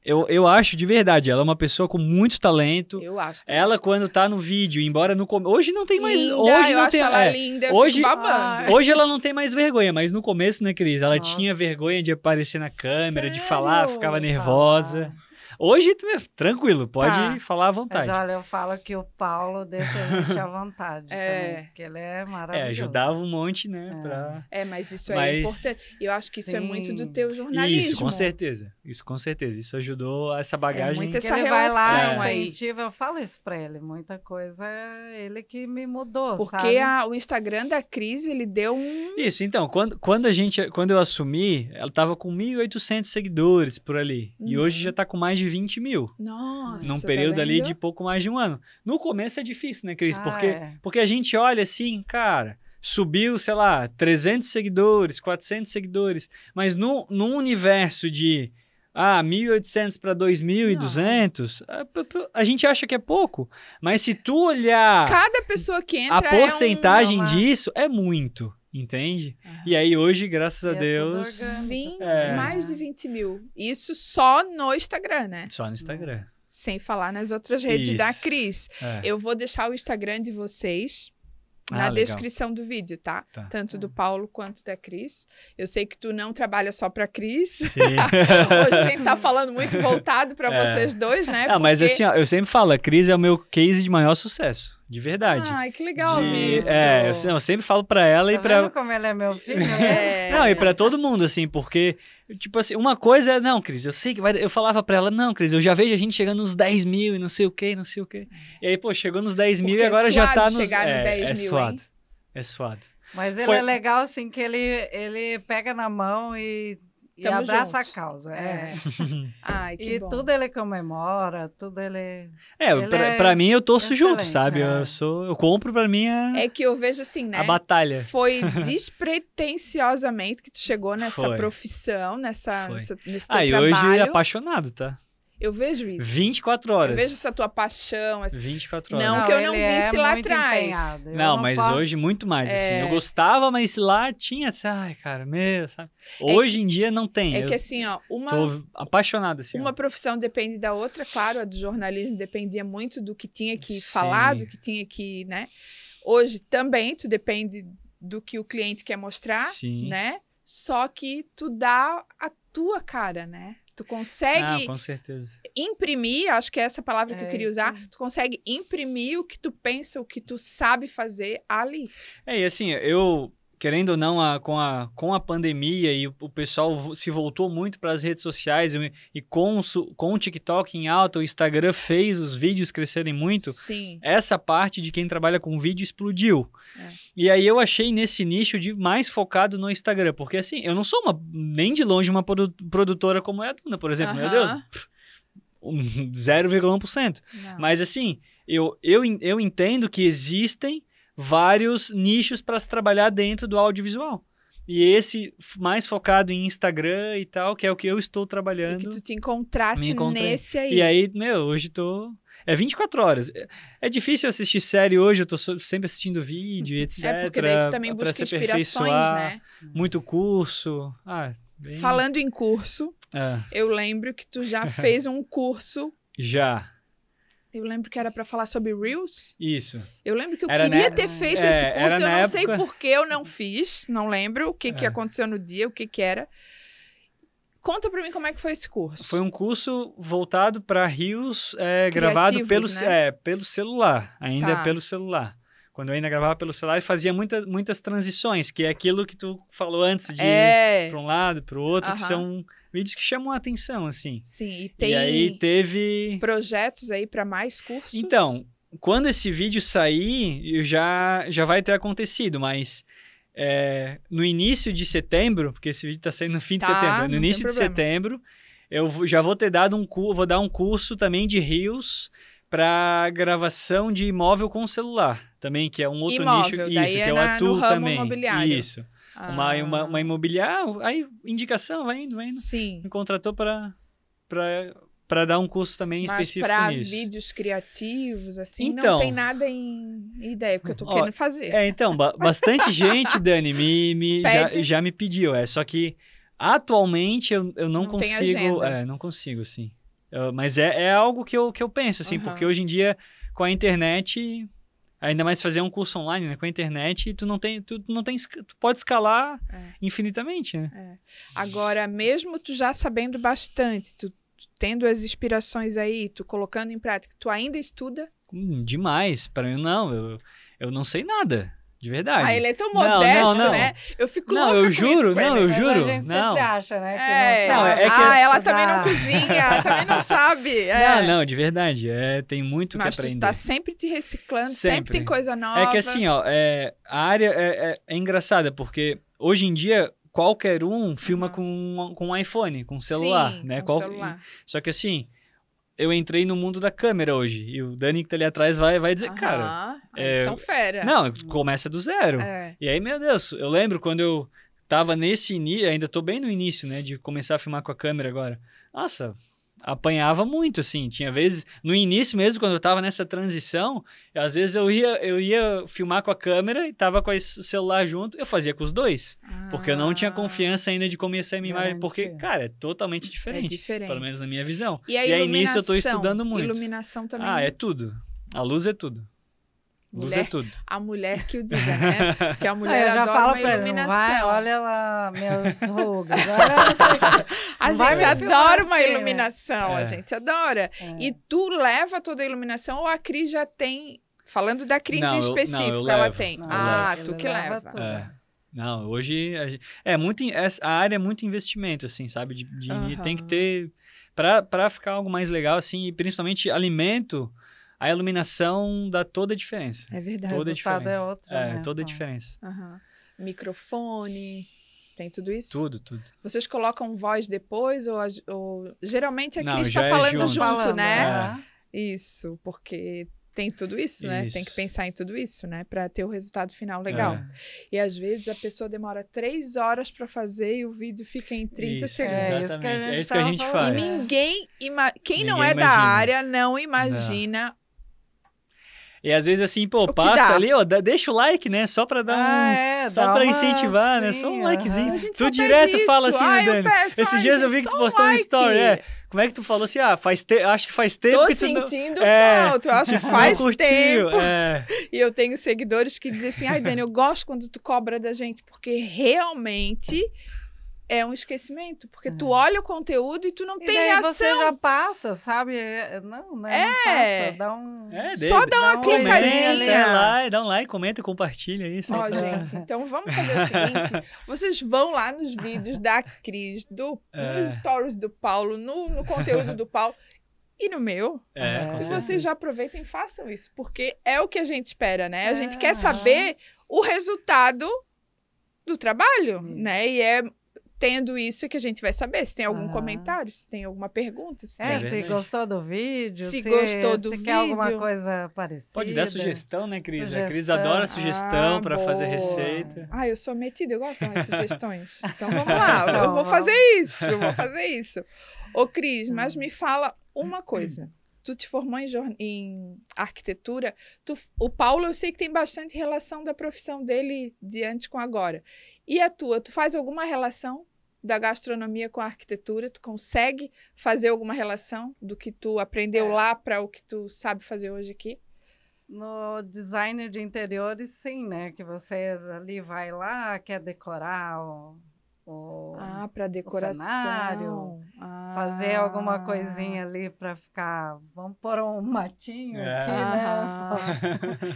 Eu, eu acho de verdade, ela é uma pessoa com muito talento. Eu acho. Também. Ela quando tá no vídeo, embora no hoje não tem mais, hoje eu não acho tem, ela é, linda, hoje ah, hoje ela não tem mais vergonha, mas no começo, né, Cris, ela Nossa. tinha vergonha de aparecer na câmera, Sério? de falar, ficava nervosa. Ah. Hoje, é tranquilo, pode tá. falar à vontade. Mas olha, eu falo que o Paulo deixa a gente à vontade é. também, porque ele é, é maravilhoso. É, ajudava um monte, né? É, pra... é mas isso é mas... é importante. Eu acho que Sim. isso é muito do teu jornalismo. Isso, com certeza. Isso, com certeza. Isso ajudou essa bagagem. É muito essa ele relação vai lá, é. incentiva, eu falo isso pra ele. Muita coisa ele que me mudou, porque o Instagram da crise, ele deu um... Isso, então, quando, quando a gente, quando eu assumi, ela tava com 1.800 seguidores por ali. Uhum. E hoje já tá com mais de de 20 mil. Nossa. Num tá período tá ali de pouco mais de um ano. No começo é difícil, né, Cris? Ah, porque, é. porque a gente olha assim, cara, subiu, sei lá, 300 seguidores, 400 seguidores. Mas no, num universo de ah, 1.800 para 2.200, a, a gente acha que é pouco. Mas se tu olhar. Cada pessoa que entra. A porcentagem é um... É. disso é muito. Entende? E aí hoje, graças a Deus. 20, é... Mais de 20 mil. Isso só no Instagram, né? Só no Instagram. Sem falar nas outras redes Isso. da Cris. É. Eu vou deixar o Instagram de vocês ah, na descrição do vídeo, tá? tá. Tanto do tá. Paulo quanto da Cris. Eu sei que tu não trabalha só para Cris. Sim. Hoje a gente tá falando muito voltado para é. vocês dois, né? Ah, Porque... mas assim, ó, eu sempre falo, a Cris é o meu case de maior sucesso. De verdade. Ai, que legal de, isso. É, eu, eu, sempre falo pra ela tá e pra. Vendo como ela é meu filho, né? é. não, e pra é. todo mundo, assim, porque, tipo assim, uma coisa é, não, Cris, eu sei que vai. Eu falava pra ela, não, Cris, eu já vejo a gente chegando nos 10 mil e não sei o quê, não sei o quê. E aí, pô, chegou nos 10 porque mil e é agora tá é já tá nos. é, no 10 é mil, suado. Hein? É suado. Mas ele Foi... é legal, assim, que ele, ele pega na mão e e Tamo abraça junto. a causa. É. é. Ai, que e bom. tudo ele comemora, tudo ele. É, ele pra, é pra mim eu torço junto, sabe? É. Eu, sou, eu compro pra mim a. É, é que eu vejo assim, né? A batalha. Foi despretensiosamente que tu chegou nessa Foi. profissão, nessa, Foi. nessa, nesse teu ah, trabalho. Ah, e hoje apaixonado, tá? Eu vejo isso. 24 horas. Eu vejo essa tua paixão. Essa... 24 horas. Não, não que eu não visse é lá atrás. Não, não, mas posso... hoje muito mais. Assim. É... Assim, eu gostava, mas lá tinha. Assim, Ai, cara, meu, sabe? É hoje é que... em dia não tem. É eu que assim, ó, uma. Tô apaixonado assim. Uma ó. profissão depende da outra, claro. A do jornalismo dependia muito do que tinha que Sim. falar, do que tinha que, né? Hoje também tu depende do que o cliente quer mostrar, Sim. né? Só que tu dá a tua cara, né? Tu ah, consegue. Ah, com certeza. Imprimir, acho que é essa palavra é, que eu é, queria usar. Sim. Tu consegue imprimir o que tu pensa, o que tu sabe fazer ali. É, e assim, eu querendo ou não, a, com, a, com a pandemia e o, o pessoal se voltou muito para as redes sociais e, e com, com o TikTok em alta, o Instagram fez os vídeos crescerem muito. Sim. Essa parte de quem trabalha com vídeo explodiu. É. E aí eu achei nesse nicho de mais focado no Instagram, porque assim, eu não sou uma, nem de longe uma produtora como é a Duna, por exemplo. Uh -huh. Meu Deus, 0,1%. Mas assim, eu, eu, eu entendo que existem vários nichos para se trabalhar dentro do audiovisual. E esse mais focado em Instagram e tal, que é o que eu estou trabalhando. E que tu te encontrasse nesse aí. E aí, meu, hoje tô. É 24 horas. É, é difícil assistir série hoje, eu tô sempre assistindo vídeo, etc. É porque daí tu também busca inspirações, né? Muito curso. Ah, bem... Falando em curso, é. eu lembro que tu já fez um curso. Já eu lembro que era para falar sobre Reels. Isso. Eu lembro que eu era queria na... É, ter feito é, esse curso, eu não época... sei por que eu não fiz, não lembro o que, é. que aconteceu no dia, o que, que era. Conta para mim como é que foi esse curso. Foi um curso voltado para Reels, é, gravado pelo, né? É, pelo celular, ainda tá. pelo celular. Quando eu ainda gravava pelo celular, eu fazia muita, muitas transições, que é aquilo que tu falou antes de é. para um lado, para o outro, uh -huh. que são vídeos que chamam a atenção, assim. Sim, e tem. E aí teve. Projetos aí para mais cursos? Então, quando esse vídeo sair, já, já vai ter acontecido, mas. É, no início de setembro, porque esse vídeo está saindo no fim tá, de setembro, no início de setembro, eu já vou ter dado um curso, vou dar um curso também de rios para gravação de imóvel com celular, também que é um outro imóvel, nicho, isso é que é, é na, atuo também, isso ah. uma, uma, uma imobiliária, aí indicação, vai indo, vai indo. Sim. Me contratou para para dar um curso também Mas específico pra nisso. vídeos criativos, assim, então, não tem nada em ideia, porque eu tô ó, querendo fazer. É, então, bastante gente, Dani, me, me já, já, me pediu, é, só que atualmente eu, eu não, não consigo, é, não consigo, sim. mas é, é algo que eu, que eu penso, assim, uhum. porque hoje em dia, com a internet, Ainda mais fazer um curso online, né? Com a internet, tu não tem, tu, não tem, tu pode escalar é. infinitamente, né? É. Agora, mesmo tu já sabendo bastante, tu, tu tendo as inspirações aí, tu colocando em prática, tu ainda estuda? Hum, demais, para mim não, eu, eu não sei nada. De verdade. Ah, ele é tão modesto, não, não, né? Eu fico não, eu juro, não, eu juro. a gente não. sempre acha, né? É, não, é que ah, ela também não cozinha, também não sabe. É. Não, não, de verdade. É, tem muito Mas que aprender. Mas tu tá sempre te reciclando, sempre. sempre, tem coisa nova. É que assim, ó, é, a área é, é, é engraçada, porque hoje em dia qualquer um filma uhum. com, com um iPhone, com um celular, Sim, né? Com Qual... celular. Só que assim, eu entrei no mundo da câmera hoje. E o Dani que tá ali atrás vai, vai dizer, cara. É, são fera. Não, começa do zero. É. E aí, meu Deus, eu lembro quando eu tava nesse início, ainda tô bem no início, né? De começar a filmar com a câmera agora. Nossa, apanhava muito, assim. Tinha vezes, no início mesmo, quando eu tava nessa transição, às vezes eu ia, eu ia filmar com a câmera e tava com o celular junto, eu fazia com os dois. Ah, porque eu não tinha ah, confiança ainda de começar a minha imagem. Porque, cara, é totalmente diferente. É diferente. Pelo menos na minha visão. E, aí, nisso, eu tô estudando muito. Iluminação também. Ah, é tudo. A luz é tudo. Mulher, luz é tudo. A mulher que o diga, né? Que a mulher já fala pra iluminação. vai, olha lá, minhas rugas. a não gente adora uma assim, né? iluminação, é. a gente adora. É. E tu leva toda a iluminação ou a Cris já tem, falando da crise não, específica, eu, não, eu ela levo. tem? ah, tu que leva. leva é. não, hoje gente, é muito a área é muito investimento assim, sabe? De, de uhum. tem que ter para ficar algo mais legal assim, e principalmente alimento a iluminação dá toda a diferença. É verdade. Toda o resultado é outro. É, né? toda a diferença. Uhum. Microfone, tem tudo isso? Tudo, tudo. Vocês colocam voz depois ou, ou... geralmente aqui Não, está é falando é junto, junto falando, né? É. Isso, porque tem tudo isso, né? Isso. Tem que pensar em tudo isso, né? Para ter o resultado final legal. É. E às vezes a pessoa demora três horas para fazer e o vídeo fica em 30 isso, segundos. É, isso que, é isso que a é gente, faz. E ninguém, ima... quem ninguém não é imagina. da área, não imagina não e às vezes assim, pô, passa ali, ó, deixa o like, né? Só pra dar ah, um. É, só pra incentivar, assim, né? Só um likezinho. Tu direto isso. fala assim, né, Ai, né, Dani? Peço, Esses dias gente, eu vi que tu postou like. um story, é. Como é que tu falou assim? Ah, faz te... acho que faz tempo Tô que tu sentindo não... sentindo é, falta, acho que faz curtiu, tempo. É. E eu tenho seguidores que dizem assim, ai, Dani, eu gosto quando tu cobra da gente, porque realmente é um esquecimento, porque é. tu olha o conteúdo e tu não e tem reação. Você já passa, sabe? É, é, não, né? É. Não passa, dá um... É, Só dá uma dá clicadinha. É lá, dá um like, comenta, e compartilha isso. Ó, oh, gente, então vamos fazer o seguinte. Vocês vão lá nos vídeos da Cris, do, é. nos stories do Paulo, no, no conteúdo do Paulo e no meu. É, e vocês já aproveitem e façam isso, porque é o que a gente espera, né? A gente é, quer saber o resultado do trabalho, né? E é tendo isso que a gente vai saber se tem algum ah. comentário, se tem alguma pergunta. Se, é, se gostou do vídeo, se, se gostou do se vídeo. quer alguma coisa parecida. Pode dar sugestão, né, Cris? Sugestão. A Cris adora sugestão ah, para fazer receita. Ah, eu sou metida, eu gosto de sugestões. Então vamos lá, então, eu vou fazer isso, vou fazer isso. Ô, Cris, hum. mas me fala uma coisa. Tu te formou em, em arquitetura. Tu, o Paulo, eu sei que tem bastante relação da profissão dele diante com agora. E a tua? Tu faz alguma relação? da gastronomia com a arquitetura? Tu consegue fazer alguma relação do que tu aprendeu é. lá para o que tu sabe fazer hoje aqui? No designer de interiores, sim, né? Que você ali vai lá, quer decorar, ou ah, para decoração. Cenário, ah. Fazer alguma ah. coisinha ali para ficar. Vamos pôr um matinho é. aqui,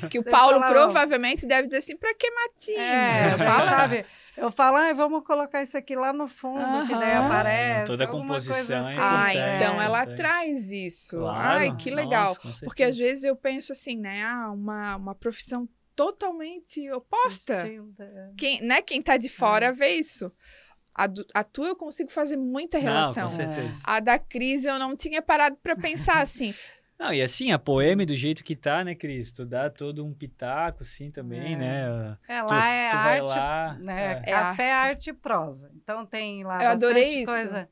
né? que o Você Paulo fala, provavelmente deve dizer assim: para que matinho? É, fala, sabe? Eu falo, ah, vamos colocar isso aqui lá no fundo, que daí aparece. Toda a composição é assim. Ah, então ela é. traz isso. Claro. Ai, que legal. Nossa, Porque às vezes eu penso assim, né? Ah, uma, uma profissão totalmente oposta. Distinta. É. Quem, né, quem tá de fora é. vê isso. A, do, a, tua eu consigo fazer muita relação. Não, com certeza. A da Cris eu não tinha parado para pensar assim. Não, e assim, a poema do jeito que tá, né, Cris? Tu dá todo um pitaco, assim, também, é. né? É, lá tu, é tu arte, lá, né? É. é Café, é arte. arte. e prosa. Então tem lá Eu bastante coisa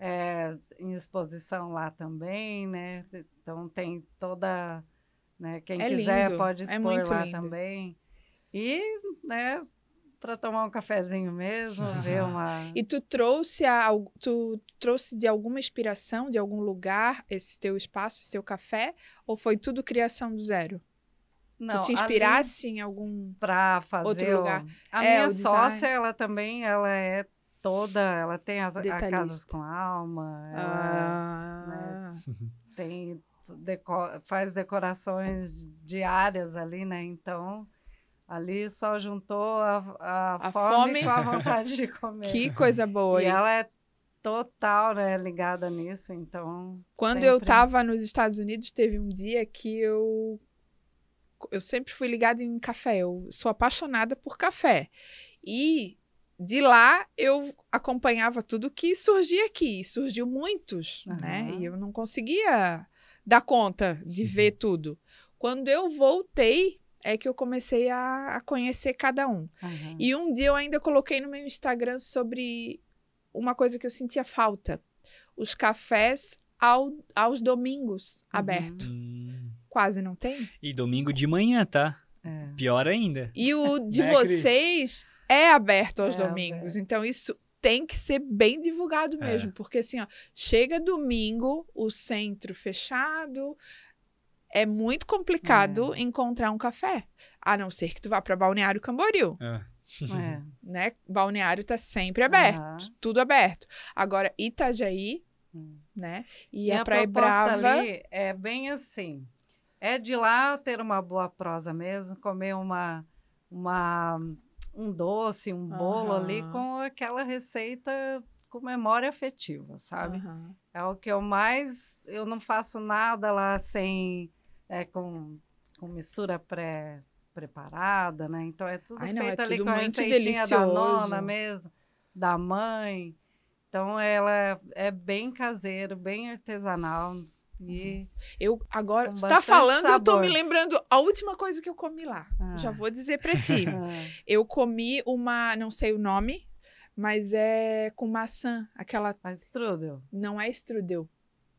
é. em exposição lá também, né? Então tem toda né? Quem é quiser lindo. pode é expor é lá lindo. também. E, né, para tomar um cafezinho mesmo, uhum. ver uma. E tu trouxe a, tu trouxe de alguma inspiração, de algum lugar, esse teu espaço, esse teu café, ou foi tudo criação do zero? Não, te inspirasse em algum para fazer outro lugar? A é, minha sócia, ela também, ela é toda, ela tem as a casas com alma, ela, né, ah. tem deco faz decorações diárias ali, né? Então, ali só juntou a, a, a fome, fome, com a vontade de comer. Que coisa boa. E ela é total, né, ligada nisso, então... Quando sempre... eu estava nos Estados Unidos, teve um dia que eu... Eu sempre fui ligada em café, eu sou apaixonada por café. E de lá eu acompanhava tudo que surgia aqui, surgiu muitos, uhum. né? E eu não conseguia dar conta de uhum. ver tudo. Quando eu voltei, é que eu comecei a, a conhecer cada um. Uhum. E um dia eu ainda coloquei no meu Instagram sobre uma coisa que eu sentia falta: os cafés ao, aos domingos uhum. aberto. Hum. Quase não tem. E domingo de manhã, tá? É. Pior ainda. E o de né, vocês é aberto aos é, domingos. Então, isso tem que ser bem divulgado é. mesmo, é. porque assim, ó, chega domingo, o centro fechado, é muito complicado é. encontrar um café, a não ser que tu vá para Balneário Camboriú. É. É. Né? Balneário tá sempre aberto, uhum. tudo aberto. Agora, Itajaí, uhum. né? E, e é a, a Praia Brava... ali é bem assim. É de lá ter uma boa prosa mesmo, comer uma, uma um doce, um bolo uhum. ali com aquela receita com memória afetiva, sabe? Uhum. É o que eu mais. Eu não faço nada lá sem. É, com, com mistura pré preparada, né? Então é tudo Ai, é feito é ali tudo com a receitinha da nona mesmo, da mãe. Então ela é bem caseiro, bem artesanal. Uhum. E Eu agora está falando, sabor. eu estou me lembrando a última coisa que eu comi lá. Ah. Já vou dizer para ti. Ah. eu comi uma, não sei o nome, mas é com maçã, aquela. strudel. Não é strudel,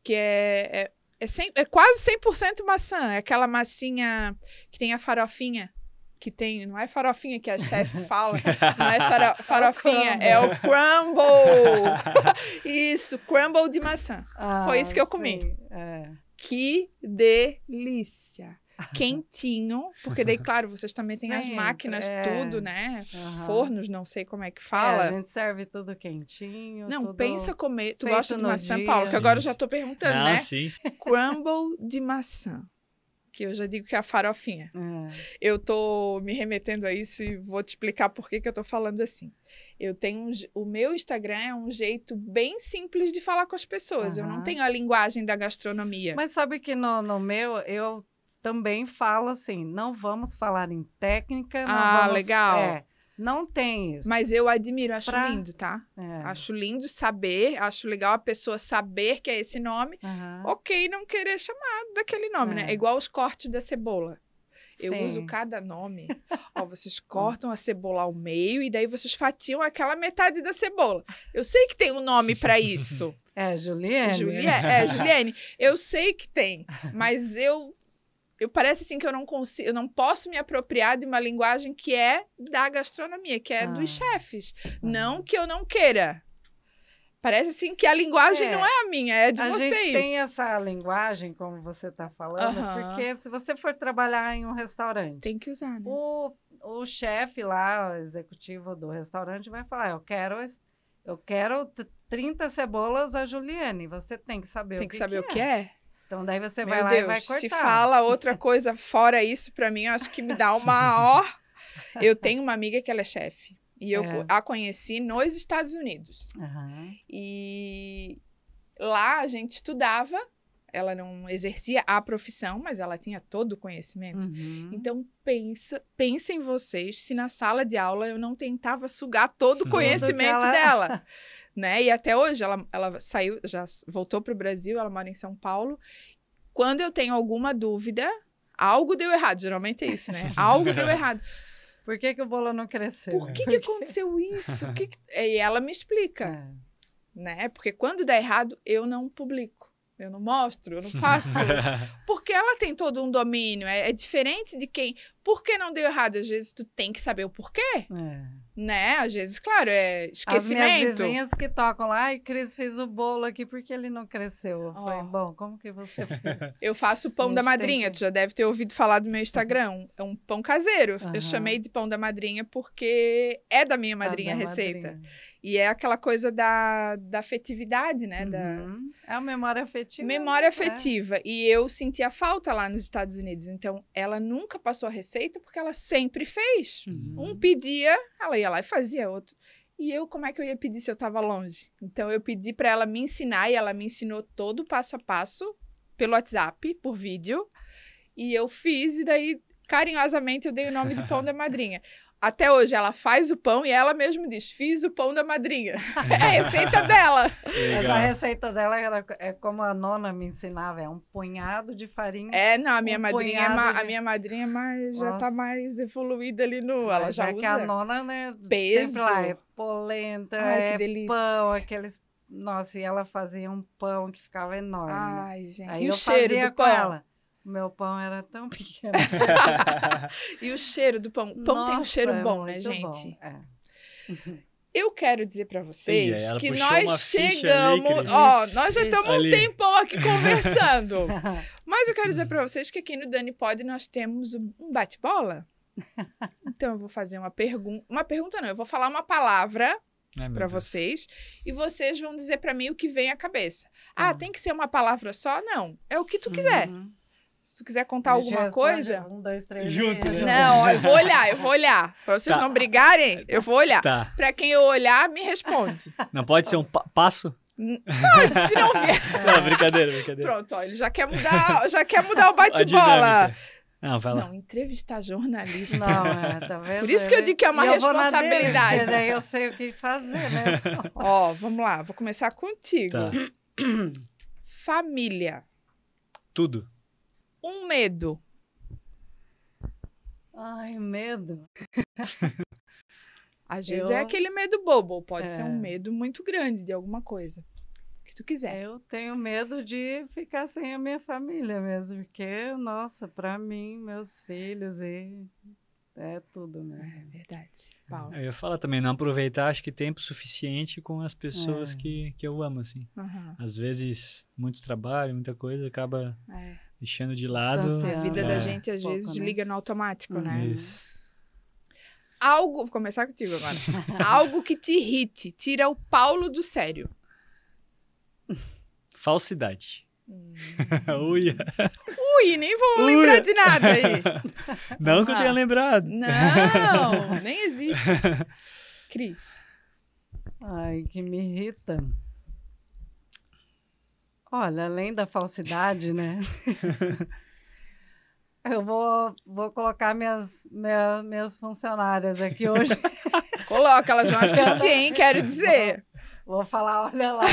que é é, é, 100, é quase 100% maçã, é aquela massinha que tem a farofinha que tem, não é farofinha que a chefe fala, não é, é farofinha, é o crumble. isso, crumble de maçã. Ah, Foi isso que eu ah, comi. É. Que delícia. Quentinho, porque daí, claro, vocês também têm Sempre, as máquinas, é. tudo, né? Uhum. Fornos, não sei como é que é, fala. É, a gente serve tudo quentinho. Não, tudo pensa comer. Tu gosta de maçã, dia. Paulo? Que agora eu já tô perguntando, não, né? Sim. Crumble de maçã que eu já digo que é a farofinha. É. Eu tô me remetendo a isso e vou te explicar por que, que eu tô falando assim. Eu tenho um, o meu Instagram é um jeito bem simples de falar com as pessoas. Uhum. Eu não tenho a linguagem da gastronomia. Mas sabe que no, no meu eu também falo assim, não vamos falar em técnica, não ah, vamos, legal. É, não tem isso. Mas eu admiro, acho pra... lindo, tá? É. Acho lindo saber, acho legal a pessoa saber que é esse nome. Uhum. Ok, não querer chamar daquele nome, né? é. né? É igual os cortes da cebola. Eu Sim. uso cada nome. Ó, vocês cortam a cebola ao meio e daí vocês fatiam aquela metade da cebola. Eu sei que tem um nome para isso. É, Juliane. Juliane. É, Juliane. Eu sei que tem, mas eu eu parece assim que eu não consigo, eu não posso me apropriar de uma linguagem que é da gastronomia, que é ah. dos chefes. Tá. Não que eu não queira. Parece assim que a linguagem é. não é a minha, é de a vocês. A gente tem essa linguagem, como você está falando, porque se você for trabalhar em um restaurante, tem que usar. Né? O, o chefe lá, o executivo do restaurante, vai falar: eu quero, eu quero 30 cebolas a Juliane. Você tem que saber tem o que, que saber que o que é. é? Então daí você Meu vai lá Deus, e vai cortar. Se fala outra coisa fora isso para mim, eu acho que me dá uma ó. Eu tenho uma amiga que ela é chefe e eu é. a conheci nos Estados Unidos. Uhum. E lá a gente estudava ela não exercia a profissão, mas ela tinha todo o conhecimento. Uhum. Então, pensa, pensem vocês se na sala de aula eu não tentava sugar todo o uhum. conhecimento ela... dela. Né? E até hoje ela, ela saiu, já voltou para o Brasil, ela mora em São Paulo. Quando eu tenho alguma dúvida, algo deu errado. Geralmente é isso, né? Algo deu errado. Por que, que o bolo não cresceu? Por que, que aconteceu isso? que que... E ela me explica. É. Né? Porque quando dá errado, eu não publico. Eu não mostro, eu não faço. Porque ela tem todo um domínio, é, é, diferente de quem. Por que não deu errado? Às vezes tu tem que saber o porquê. É. Né? Às vezes, claro, é esquecimento. As minhas vizinhas que tocam lá, e Cris fez o bolo aqui porque ele não cresceu. Eu oh. bom, como que você fez? Eu faço pão da madrinha, tu já deve ter ouvido falar do meu Instagram. É um pão caseiro. Uhum. Eu chamei de pão da madrinha porque é da minha madrinha da a receita. Madrinha. E é aquela coisa da, da afetividade, né? Uhum. Da... É a memória afetiva. Memória né? afetiva. É. E eu sentia falta lá nos Estados Unidos. Então, ela nunca passou a receita porque ela sempre fez. Uhum. Um pedia, ela ia lá e fazia outro. E eu, como é que eu ia pedir se eu estava longe? Então, eu pedi para ela me ensinar e ela me ensinou todo o passo a passo pelo WhatsApp, por vídeo. E eu fiz, e daí carinhosamente eu dei o nome de pão da madrinha. Até hoje ela faz o pão e ela mesma diz: fiz o pão da madrinha. é a receita dela. Mas a receita dela era, é como a nona me ensinava: é um punhado de farinha. É, não, a minha um madrinha é ma, de... a minha madrinha é mais, já está mais evoluída ali no. Ela já, já é usa. Que a nona, né? Peso. Lá, é polenta, Ai, é delícia. pão, aqueles. Nossa, e ela fazia um pão que ficava enorme. Ai, gente. Aí e eu o cheiro fazia do com pão? ela. Meu pão era tão pequeno. e o cheiro do pão. Pão Nossa, tem um cheiro é bom, né, gente? Bom. É. Eu quero dizer para vocês Sim, que nós chegamos. Ali, ó, nós já estamos um tempão aqui conversando. Mas eu quero dizer para vocês que aqui no Dani Pod nós temos um bate-bola. Então eu vou fazer uma pergunta. Uma pergunta não, eu vou falar uma palavra é, para vocês e vocês vão dizer para mim o que vem à cabeça. Ah, tá. tem que ser uma palavra só? Não, é o que tu quiser. Uhum. Se tu quiser contar alguma coisa. Um, dois, três. Junto, né? Não, eu vou olhar, eu vou olhar. Pra vocês tá. não brigarem, eu vou olhar. Tá. Pra quem eu olhar, me responde. Não pode ser um pa passo? Pode, se não vier. Não, brincadeira, brincadeira. Pronto, ó, ele já quer mudar, já quer mudar o bate-bola. Não, vai lá. Não, entrevistar jornalista. Não, é, tá vendo? Por isso que eu digo que é uma eu responsabilidade. Dele, daí eu sei o que fazer, né? Ó, vamos lá, vou começar contigo. Tá. Família. Tudo um medo? Ai, medo. Às vezes é eu... é aquele medo bobo, pode é. ser um é. medo muito grande de alguma coisa que tu quiser. Eu tenho medo de ficar sem a minha família mesmo, porque, nossa, para mim, meus filhos e é tudo, né? É verdade. Paulo. Eu ia falar também, não aproveitar, acho que tempo suficiente com as pessoas é. que, que eu amo, assim. Uhum. Às vezes, muito trabalho, muita coisa, acaba é deixando de lado. Nossa, é a vida é, da gente às pouco, vezes né? liga no automático, hum, né? Uhum. Isso. Algo, vou começar contigo agora. Algo que te irrite, tira o Paulo do sério. Falsidade. Hum. Uia. Ui, nem vou Uia. lembrar de nada aí. Não que eu tenha ah. lembrado. Não, nem existe. Cris. Ai, que me irrita. Olha, além da falsidade, né? Eu vou, vou colocar minhas, minha, minhas funcionárias aqui hoje. Coloca, elas vão assistir, hein? Quero dizer. Vou, vou falar, olha lá.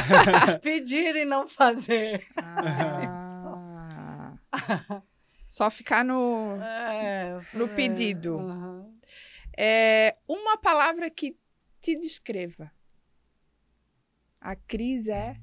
Pedir e não fazer. Ah, então... Só ficar no, é, no pedido. Uhum. É, uma palavra que te descreva. A crise é.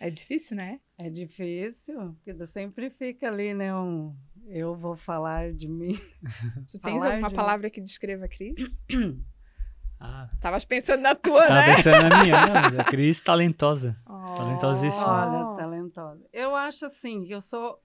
É difícil, né? É difícil, porque sempre fica ali, né? Um, eu vou falar de mim. Tu tens alguma de... palavra que descreva a Cris? ah. Tavas pensando na tua, Tava né? pensando na minha, né? A Cris talentosa. Oh. Talentosíssima. Olha, talentosa. Eu acho assim, que eu sou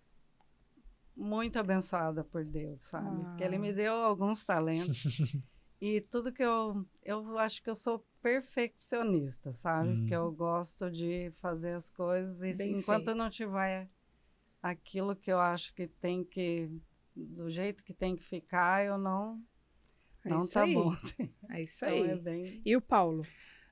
muito abençoada por Deus, sabe? Ah. Porque ele me deu alguns talentos. e tudo que eu eu acho que eu sou perfeccionista, sabe? Hum. Porque eu uhum. gosto de fazer as coisas e Bem enquanto feito. não tiver aquilo que eu acho que tem que do jeito que tem que ficar, eu não é não tá aí. bom. É isso então aí. É bem... E o Paulo?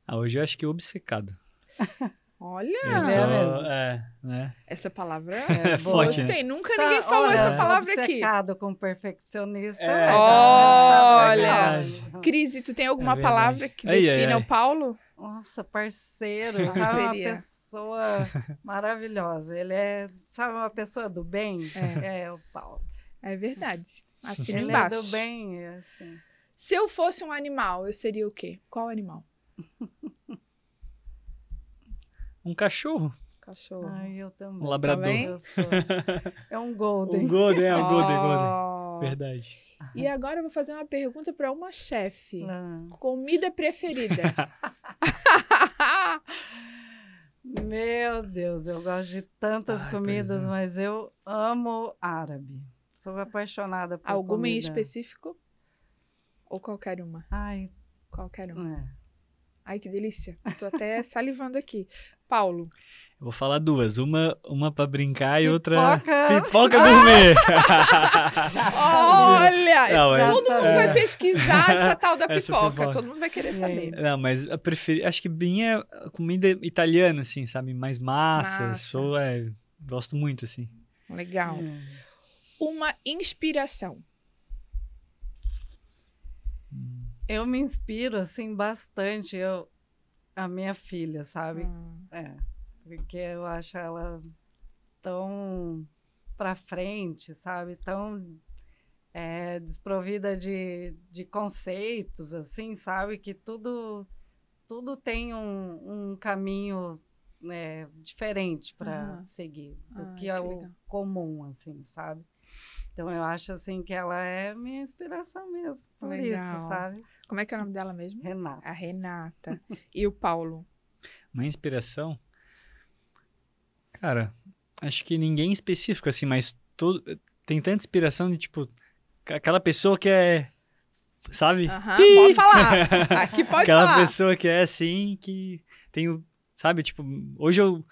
Ah, hoje eu acho que obcecado. Olha! Então, é, é, né? Essa palavra é, é forte, né? Gostei. Né? Nunca tá, ninguém falou olha, essa palavra aqui. com perfeccionista. É, olha! Tá Cris, Crise, tu tem alguma é palavra que define defina ai, ai. o Paulo? Nossa, parceiro, sabe? Uma pessoa maravilhosa. Ele é, sabe, uma pessoa do bem? É, é o Paulo. É verdade. Assina Ele embaixo. é do bem, assim. Se eu fosse um animal, eu seria o quê? Qual animal? Um cachorro. Cachorro. Ai, eu também. Um labrador. Também? É um golden. Um golden, é um golden, oh. golden. Verdade. E agora eu vou fazer uma pergunta para uma chefe. Ah. Comida preferida? Meu Deus, eu gosto de tantas Ai, comidas, é. mas eu amo árabe. Sou apaixonada por Alguma comida. em específico? Ou qualquer uma? Ai, qualquer uma. É. Ai, que delícia. Tô até salivando aqui. Paulo? Eu vou falar duas, uma, uma para brincar e outra pipoca dormir. Olha, não, mas... todo mundo vai é- pesquisar essa tal da pipoca. pipoca, todo mundo vai querer saber. Não, mas eu preferi, acho que bem é comida italiana assim, sabe, mais massa, massa. sou é, gosto muito assim. Legal. Hum. Uma inspiração. Eu me inspiro assim bastante, eu a minha filha, sabe? Hum. É, porque eu acho ela tão para frente, sabe? Tão é, desprovida de, de conceitos, assim, sabe? Que tudo tudo tem um, um caminho né, diferente para uhum. seguir do ah, que é o legal. comum, assim, sabe? Então eu acho assim que ela é minha inspiração mesmo, por Legal. isso, sabe? Como é que é o nome dela mesmo? Renata. A Renata. e o Paulo? Uma inspiração? Cara, acho que ninguém específico assim, mas todo tem tanta inspiração de tipo aquela pessoa que é sabe? Uhum, pode falar. Aqui pode Aquela falar. pessoa que é assim, que tem, sabe, tipo, hoje eu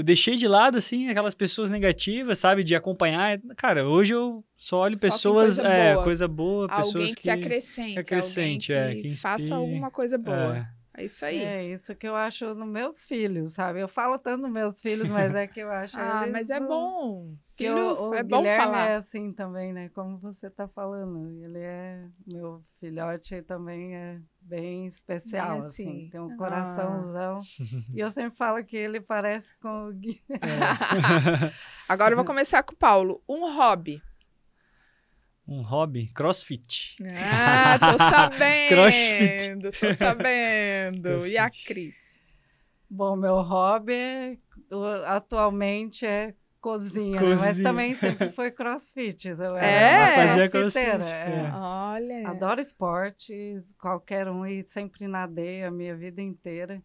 eu deixei de lado, assim, aquelas pessoas negativas, sabe? De acompanhar. Cara, hoje eu só olho pessoas. Coisa é, boa. coisa boa, pessoas. Alguém que, que te acrescente. Que acrescente, é. Que faça alguma coisa boa. É. É isso aí. É isso que eu acho nos meus filhos, sabe? Eu falo tanto nos meus filhos, mas é que eu acho. ah, eles, mas é bom. Que eu, o é Guilherme bom é falar. é assim também, né? Como você está falando. Ele é. Meu filhote também é bem especial, é assim. assim. Tem um ah. coraçãozão. e eu sempre falo que ele parece com o Guilherme. É. Agora eu vou começar com o Paulo. Um hobby um hobby, crossfit. Ah, tô sabendo, tô sabendo. crossfit. E a Cris? Bom, meu hobby é, atualmente é cozinha, né? cozinha. mas também sempre foi crossfit. Eu é, fazia crossfiteira. É. é. Olha. Adoro esportes, qualquer um e sempre nadei a minha vida inteira.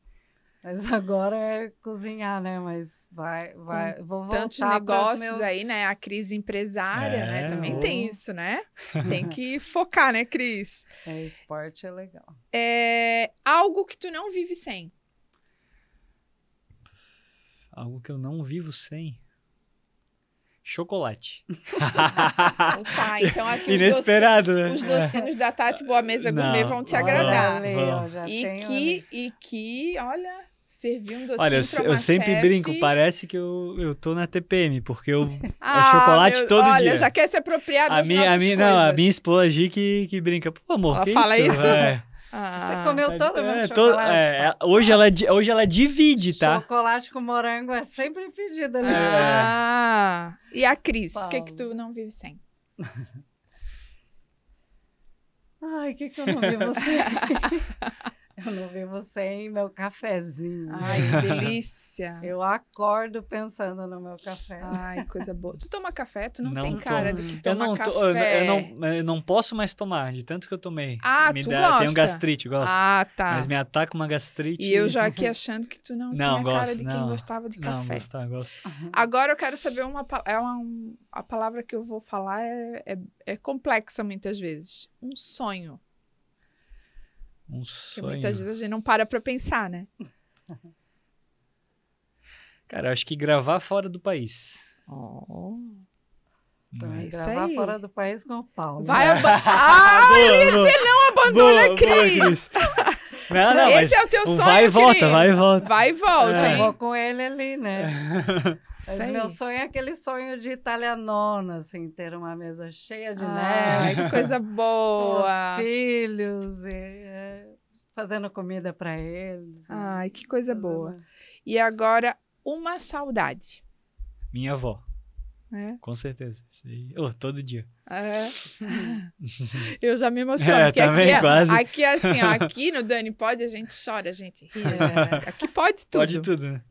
Mas agora é cozinhar, né? Mas vai, vai, vou voltar Tantos negócios meus... aí, né? A crise empresária, né? é, né? Também ou... tem isso, né? Tem que focar, né, Cris? É, esporte é legal. É algo que tu não vive sem. Algo que eu não vivo sem. Chocolate. Opa, então aqui Inesperado, os docinhos, né? Os docinhos é. da Tati Boa Mesa Gourmet vão te agradar. e, que, né? e que, olha, um assim Olha, eu, eu sempre brinco, parece que eu, eu tô na TPM, porque eu ah, é chocolate ah, meu, todo olha, dia. Olha, já quer se apropriar das a minha, a minha, Não, a minha esposa G que, que brinca, pô amor, ela que fala isso? isso? É. Ah, Você comeu é, é, todo é, mundo chocolate? é, hoje, ela, hoje ela divide, tá? Chocolate com morango é sempre pedido né? É. Ah, e a Cris, o que que tu não vive sem? Ai, o que que eu não vivo sem? Eu não vivo sem meu cafezinho. Ai, delícia. Eu acordo pensando no meu café. Ai, coisa boa. Tu toma café? Tu não, não tem cara de que toma eu não, café. eu, não, eu não posso mais tomar, de tanto que eu tomei. Ah, Me tu dá, gosta? Tenho gastrite, gosto. Ah, tá. Mas me ataca uma gastrite. E eu já aqui achando que tu não, não tinha gosto, cara de não, quem gostava de café. Não, gostava, gosto. Agora eu quero saber uma... É uma a palavra que eu vou falar é, é, é complexa muitas vezes. Um sonho. Um sonho. Porque muitas vezes a gente não para para pensar, né? Cara, acho que gravar fora do país. Oh. gravar aí. fora do país com o Paulo. Vai ab... ah, boa, boa, não abandona boa, a Cris. Boa, Cris. Não, não, Esse é o teu sonho, Vai e volta, vai e volta. Vai e volta, é. Vou com ele ali, né? Mas Sei. meu sonho é aquele sonho de italianona, assim, ter uma mesa cheia de ah, neve. que coisa boa! Os filhos. E... Fazendo comida para eles. Né? Ai, que coisa Fazendo... boa. E agora, uma saudade. Minha avó. É? Com certeza. Oh, todo dia. É. Eu já me emociono. É, também, aqui, é- quase. aqui é assim, ó, aqui no Dani Pode a gente chora, a gente ri. É. Aqui pode tudo. Pode tudo, né?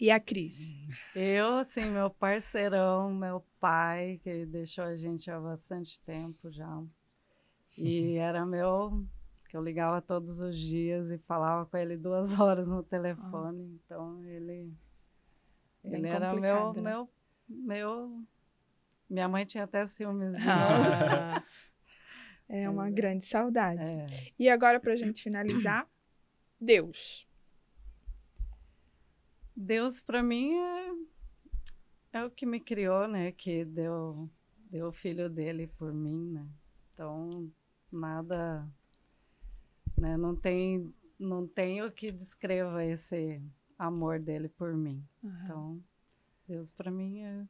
E a Cris? Eu, assim, meu parceirão, meu pai, que deixou a gente há bastante tempo já. E uhum. era meu que eu ligava todos os dias e falava com ele duas horas no ah. telefone. Ah. Então ele Bem ele era meu né? meu meu minha mãe tinha até ciúmes de ah. É uma é. grande saudade. É. E agora para a gente finalizar, Deus. Deus para mim é, é o que me criou, né? Que deu deu o filho dele por mim, né? Então nada né? Não tem não tenho que descreva esse amor dele por mim. Uhum. Então, Deus para mim é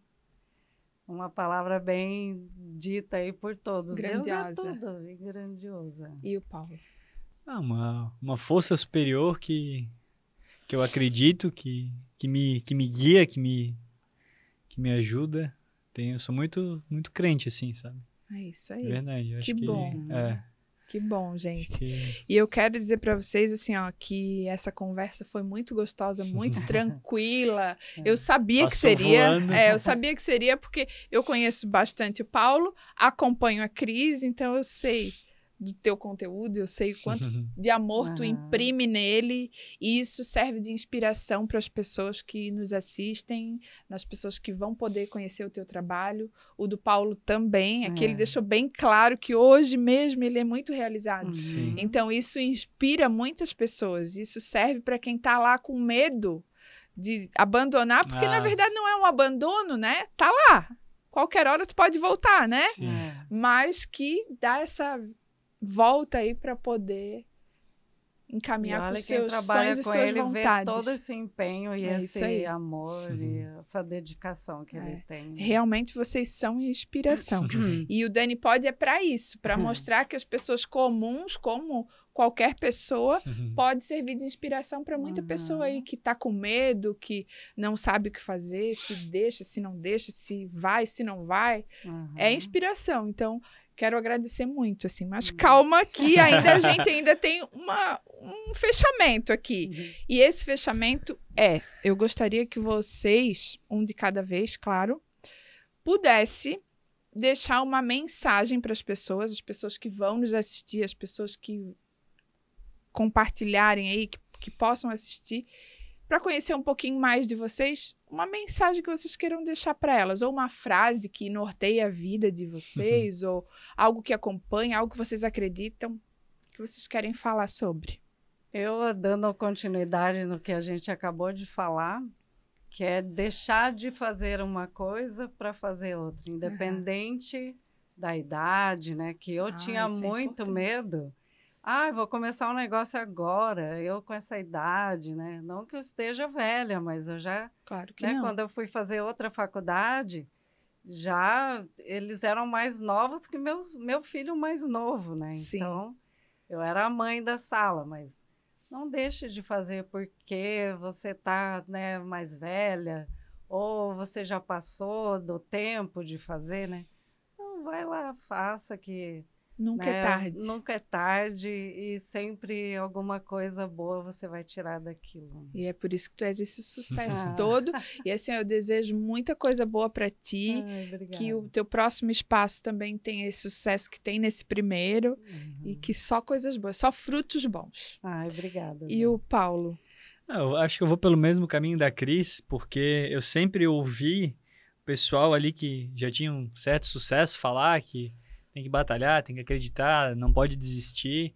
uma palavra bem dita aí por todos. Grandiosa. Deus é tudo e grandiosa. E o Paulo? Ah, uma, uma força superior que, que eu acredito, que, que, me, que me guia, que me, que me ajuda. Tenho, sou muito, muito crente, assim, sabe? É isso aí. É verdade. que bom. Que, né? é, que bom, gente. E eu quero dizer para vocês assim, ó, que essa conversa foi muito gostosa, muito tranquila. É. Eu sabia Passou que seria, é, eu sabia que seria porque eu conheço bastante o Paulo, acompanho a Cris então eu sei do teu conteúdo, eu sei o quanto de amor uhum. tu imprime nele, e isso serve de inspiração para as pessoas que nos assistem, nas pessoas que vão poder conhecer o teu trabalho. O do Paulo também, aqui é. ele é. deixou bem claro que hoje mesmo ele é muito realizado. Uhum. Sim. Então isso inspira muitas pessoas, isso serve para quem está lá com medo de abandonar, porque ah. na verdade não é um abandono, né? Tá lá. Qualquer hora tu pode voltar, né? Sim. É. Mas que dá essa volta aí para poder encaminhar com seus trabalha sonhos com e suas ele vontades. todo esse empenho e é esse amor uhum. e essa dedicação que é. ele tem. Né? Realmente vocês são inspiração. Uhum. e o Dani pode é para isso, para uhum. mostrar que as pessoas comuns, como qualquer pessoa, uhum. pode servir de inspiração para muita uhum. pessoa aí que está com medo, que não sabe o que fazer, se deixa, se não deixa, se vai, se não vai. É uhum. É inspiração. Então, quero agradecer muito, assim, mas uhum. calma que ainda a gente ainda tem uma, um fechamento aqui. Uhum. E esse fechamento é, eu gostaria que vocês, um de cada vez, claro, pudesse deixar uma mensagem para as pessoas, as pessoas que vão nos assistir, as pessoas que compartilharem aí, que, que possam assistir, para conhecer um pouquinho mais de vocês, uma mensagem que vocês queiram deixar para elas, ou uma frase que norteia a vida de vocês, uhum. ou algo que acompanha, algo que vocês acreditam, que vocês querem falar sobre. Eu dando continuidade no que a gente acabou de falar, que é deixar de fazer uma coisa para fazer outra, independente uhum. da idade, né? Que eu ah, tinha é muito é medo ah, vou começar um negócio agora, eu com essa idade, né? Não que eu esteja velha, mas eu já. Claro que né, não. Quando eu fui fazer outra faculdade, já eles eram mais novos que meus, meu filho mais novo, né? Sim. Então, eu era a mãe da sala, mas não deixe de fazer porque você tá né, mais velha ou você já passou do tempo de fazer, né? Então, vai lá, faça que Nunca é né? é tarde. Nunca é tarde e sempre alguma coisa boa você vai tirar daquilo. E é por isso que tu és esse sucesso ah. todo. E assim, eu desejo muita coisa boa para ti, Ai, que o teu próximo espaço também tenha esse sucesso que tem nesse primeiro uhum. e que só coisas boas, só frutos bons. Ai, obrigada. E o Paulo? Ah, eu acho que eu vou pelo mesmo caminho da Cris, porque eu sempre ouvi o pessoal ali que já tinha um certo sucesso falar que tem que batalhar, tem que acreditar, não pode desistir.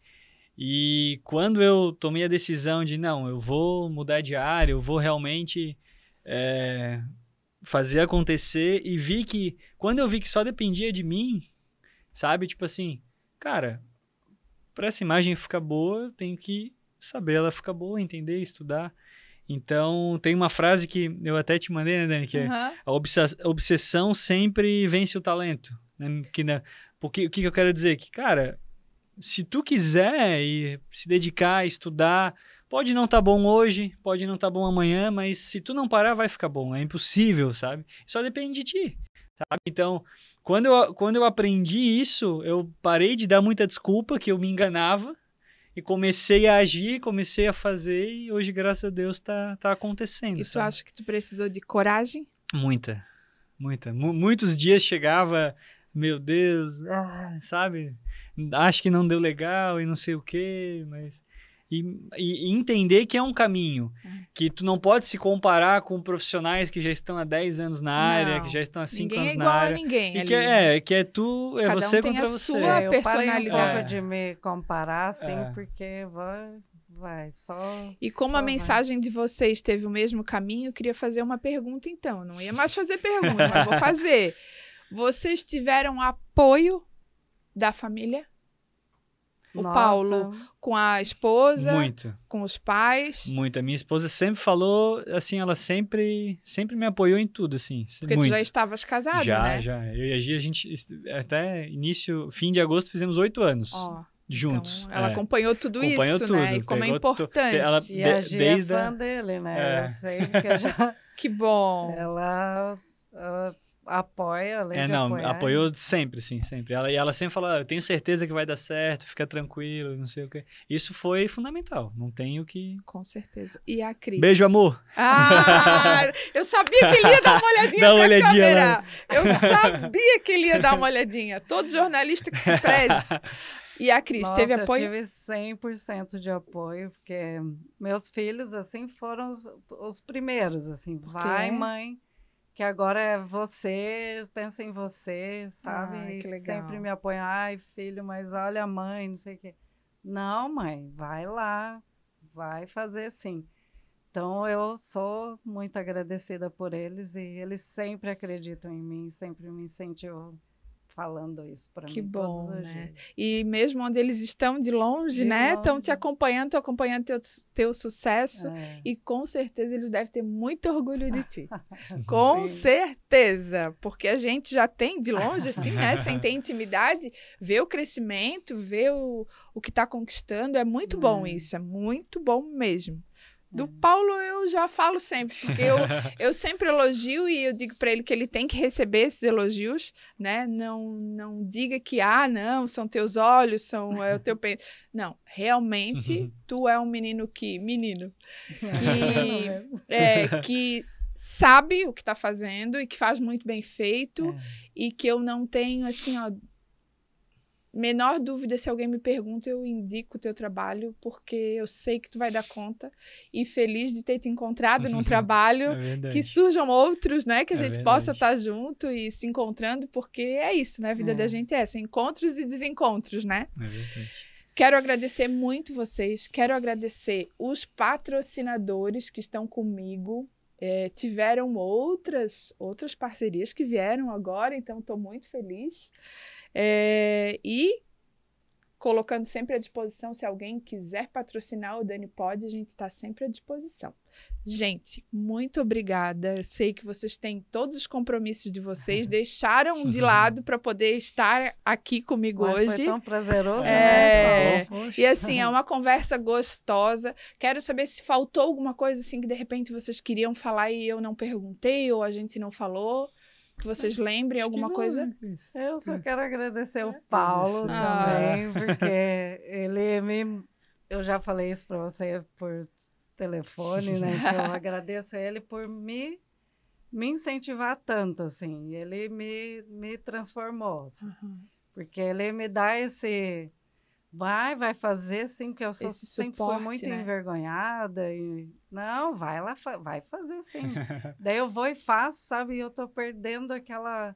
E quando eu tomei a decisão de não, eu vou mudar de área, eu vou realmente é, fazer acontecer e vi que quando eu vi que só dependia de mim, sabe, tipo assim, cara, para essa imagem ficar boa, eu tenho que saber ela ficar boa, entender, estudar. Então, tem uma frase que eu até te mandei, né, Dani? Que uhum. é: a obsessão sempre vence o talento. Né? Que na, porque o que, que eu quero dizer? Que, cara, se tu quiser e se dedicar, estudar, pode não estar tá bom hoje, pode não estar tá bom amanhã, mas se tu não parar, vai ficar bom. É impossível, sabe? Só depende de ti, sabe? Então, quando eu, quando eu aprendi isso, eu parei de dar muita desculpa, que eu me enganava, e comecei a agir, comecei a fazer, e hoje, graças a Deus, tá, tá acontecendo. E sabe? tu acha que tu precisou de coragem? Muita, muita. M muitos dias chegava meu Deus, ah, sabe? Acho que não deu legal e não sei o quê, mas. E, e entender que é um caminho, é. que tu não pode se comparar com profissionais que já estão há 10 anos na área, não. que já estão há 5 anos é na área. Ninguém é igual a ninguém. E que é, que é tu, é Cada você um tem a Sua personalidade. É, eu parei de me comparar, assim, é. porque vai, vai, só. E como só a mensagem vai. de vocês teve o mesmo caminho, eu queria fazer uma pergunta, então. Não ia mais fazer pergunta, mas vou fazer. Vocês tiveram apoio da família? O Nossa. Paulo com a esposa, muito. com os pais. Muito. A minha esposa sempre falou, assim, ela sempre, sempre me apoiou em tudo, assim. Porque muito. tu já estavas casado, já, né? Já, já. Eu e a Gia, a gente, até início, fim de agosto, fizemos oito anos. Oh juntos. Então, ela é. acompanhou tudo acompanhou isso, né? tudo, né? E como é importante. Ela, de, é a Gia desde é fã a... dele, né? É. Eu sei que eu já... que bom. Ela, ela apoia, além é, de não, apoiar. apoiou né? sempre, sim, sempre. Ela, e ela sempre falou, ah, eu tenho certeza que vai dar certo, fica tranquilo, não sei o quê. Isso foi fundamental, não tenho que... Com certeza. E a Cris? Beijo, amor! Ah, eu sabia que ele ia dar uma olhadinha Dá uma olhadinha câmera. Lá. Né? Eu sabia que ele ia dar uma olhadinha. Todo jornalista que se preze. E a Cris, Nossa, teve apoio? Eu tive 100% de apoio, porque meus filhos, assim, foram os, os primeiros, assim, vai, mãe que agora é você, pensa em você, sabe? Ai, que legal. Sempre me apoia, ai filho, mas olha a mãe, não sei o quê. Não, mãe, vai lá, vai fazer sim. Então eu sou muito agradecida por eles e eles sempre acreditam em mim, sempre me incentivam falando isso para mim. Que bom, né? Dias. E mesmo onde eles estão de longe, de né? Estão te acompanhando, estão acompanhando teu, teu sucesso é. e com certeza eles devem ter muito orgulho de ti. com Sim. certeza, porque a gente já tem de longe, assim, né? Sem ter intimidade, ver o crescimento, ver o, o que está conquistando, é muito é. bom isso, é muito bom mesmo. Do é. Paulo eu já falo sempre, porque eu, eu sempre elogio e eu digo para ele que ele tem que receber esses elogios, né? Não não diga que ah, não, são teus olhos, são é o teu peito. Não, realmente uhum. tu é um menino que menino que é, que sabe o que está fazendo e que faz muito bem feito é. e que eu não tenho assim, ó, menor dúvida se alguém me pergunta, eu indico o teu trabalho, porque eu sei que tu vai dar conta e feliz de ter te encontrado num é trabalho, é que surjam outros, né, que a é gente possa estar tá junto e se encontrando, porque é isso, né, a vida é. da gente é essa, encontros e desencontros, né? É verdade. Quero agradecer muito vocês, quero agradecer os patrocinadores que estão comigo, é, tiveram outras outras parcerias que vieram agora, então estou muito feliz. É, e colocando sempre à disposição, se alguém quiser patrocinar o Dani pode, a gente está sempre à disposição. Gente, muito obrigada. Eu sei que vocês têm todos os compromissos de vocês, deixaram de lado para poder estar aqui comigo Mas hoje. Foi tão prazeroso, é... né? Oh, e assim, é uma conversa gostosa. Quero saber se faltou alguma coisa assim que de repente vocês queriam falar e eu não perguntei ou a gente não falou que vocês lembrem alguma coisa? Né, eu só hum. quero agradecer o é. Paulo ah. também, porque ele é me. Eu já falei isso para você por telefone, né? Então, eu agradeço ele por me, me incentivar tanto, assim. Ele me, me transformou, assim, uhum. porque ele me dá esse Vai, vai fazer sim, porque eu sou, sempre fui muito né? envergonhada. E... Não, vai lá, vai fazer sim. Daí eu vou e faço, sabe? E eu tô perdendo aquela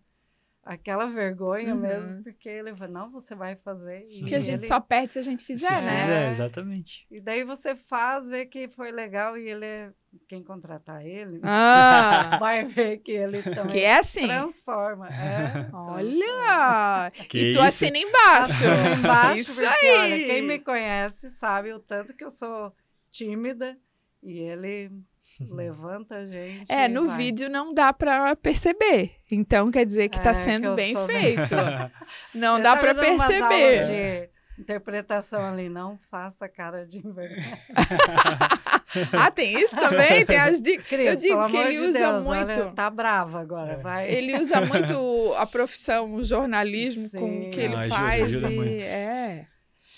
aquela vergonha uhum. mesmo, porque ele falou, não, você vai fazer. E que a gente só perde se a gente fizer, se né? Fizer, é, né? exatamente. E daí você faz, vê que foi legal e ele, é, quem contratar ele, ah. vai ver que ele também que é assim. transforma. É, Olha! Então, que e tu isso? assina embaixo. embaixo, isso porque, aí. Olha, quem me conhece sabe o tanto que eu sou tímida e ele Levanta a gente. É, no vai. vídeo não dá para perceber. Então quer dizer que está é, tá sendo que bem feito. não eu dá para perceber. Interpretação ali, não faça cara de inveja. ah, tem isso também? Tem as dicas. Cris, eu digo que ele de usa Deus, muito. Olha, tá brava agora, é. vai. Ele usa muito a profissão, o jornalismo Sim. com o que ele ah, faz. Ajuda, ajuda e... É.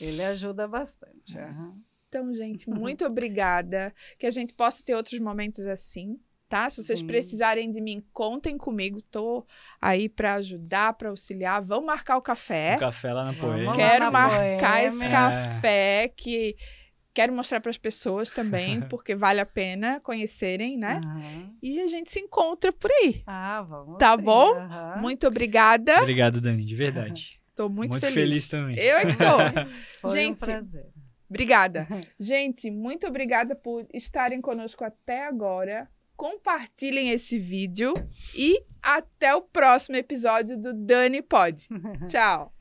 Ele ajuda bastante. Uhum. Então, gente, uhum. muito obrigada. Que a gente possa ter outros momentos assim. Tá? Se vocês Sim. precisarem de mim, contem comigo. Tô aí para ajudar, para auxiliar. Vamos marcar o café. O café lá na Poema. Quero marcar esse café que quero mostrar para as pessoas também, porque vale a pena conhecerem, né? Uhum. E a gente se encontra por aí. Ah, vamos. Tá sim, bom? Uhum. Muito obrigada. Obrigado, Dani, de verdade. Estou muito, muito feliz. feliz. também. Eu é que tô. Foi gente, um prazer. Obrigada. Gente, muito obrigada por estarem conosco até agora. Compartilhem esse vídeo e até o próximo episódio do Dani Pod. Tchau.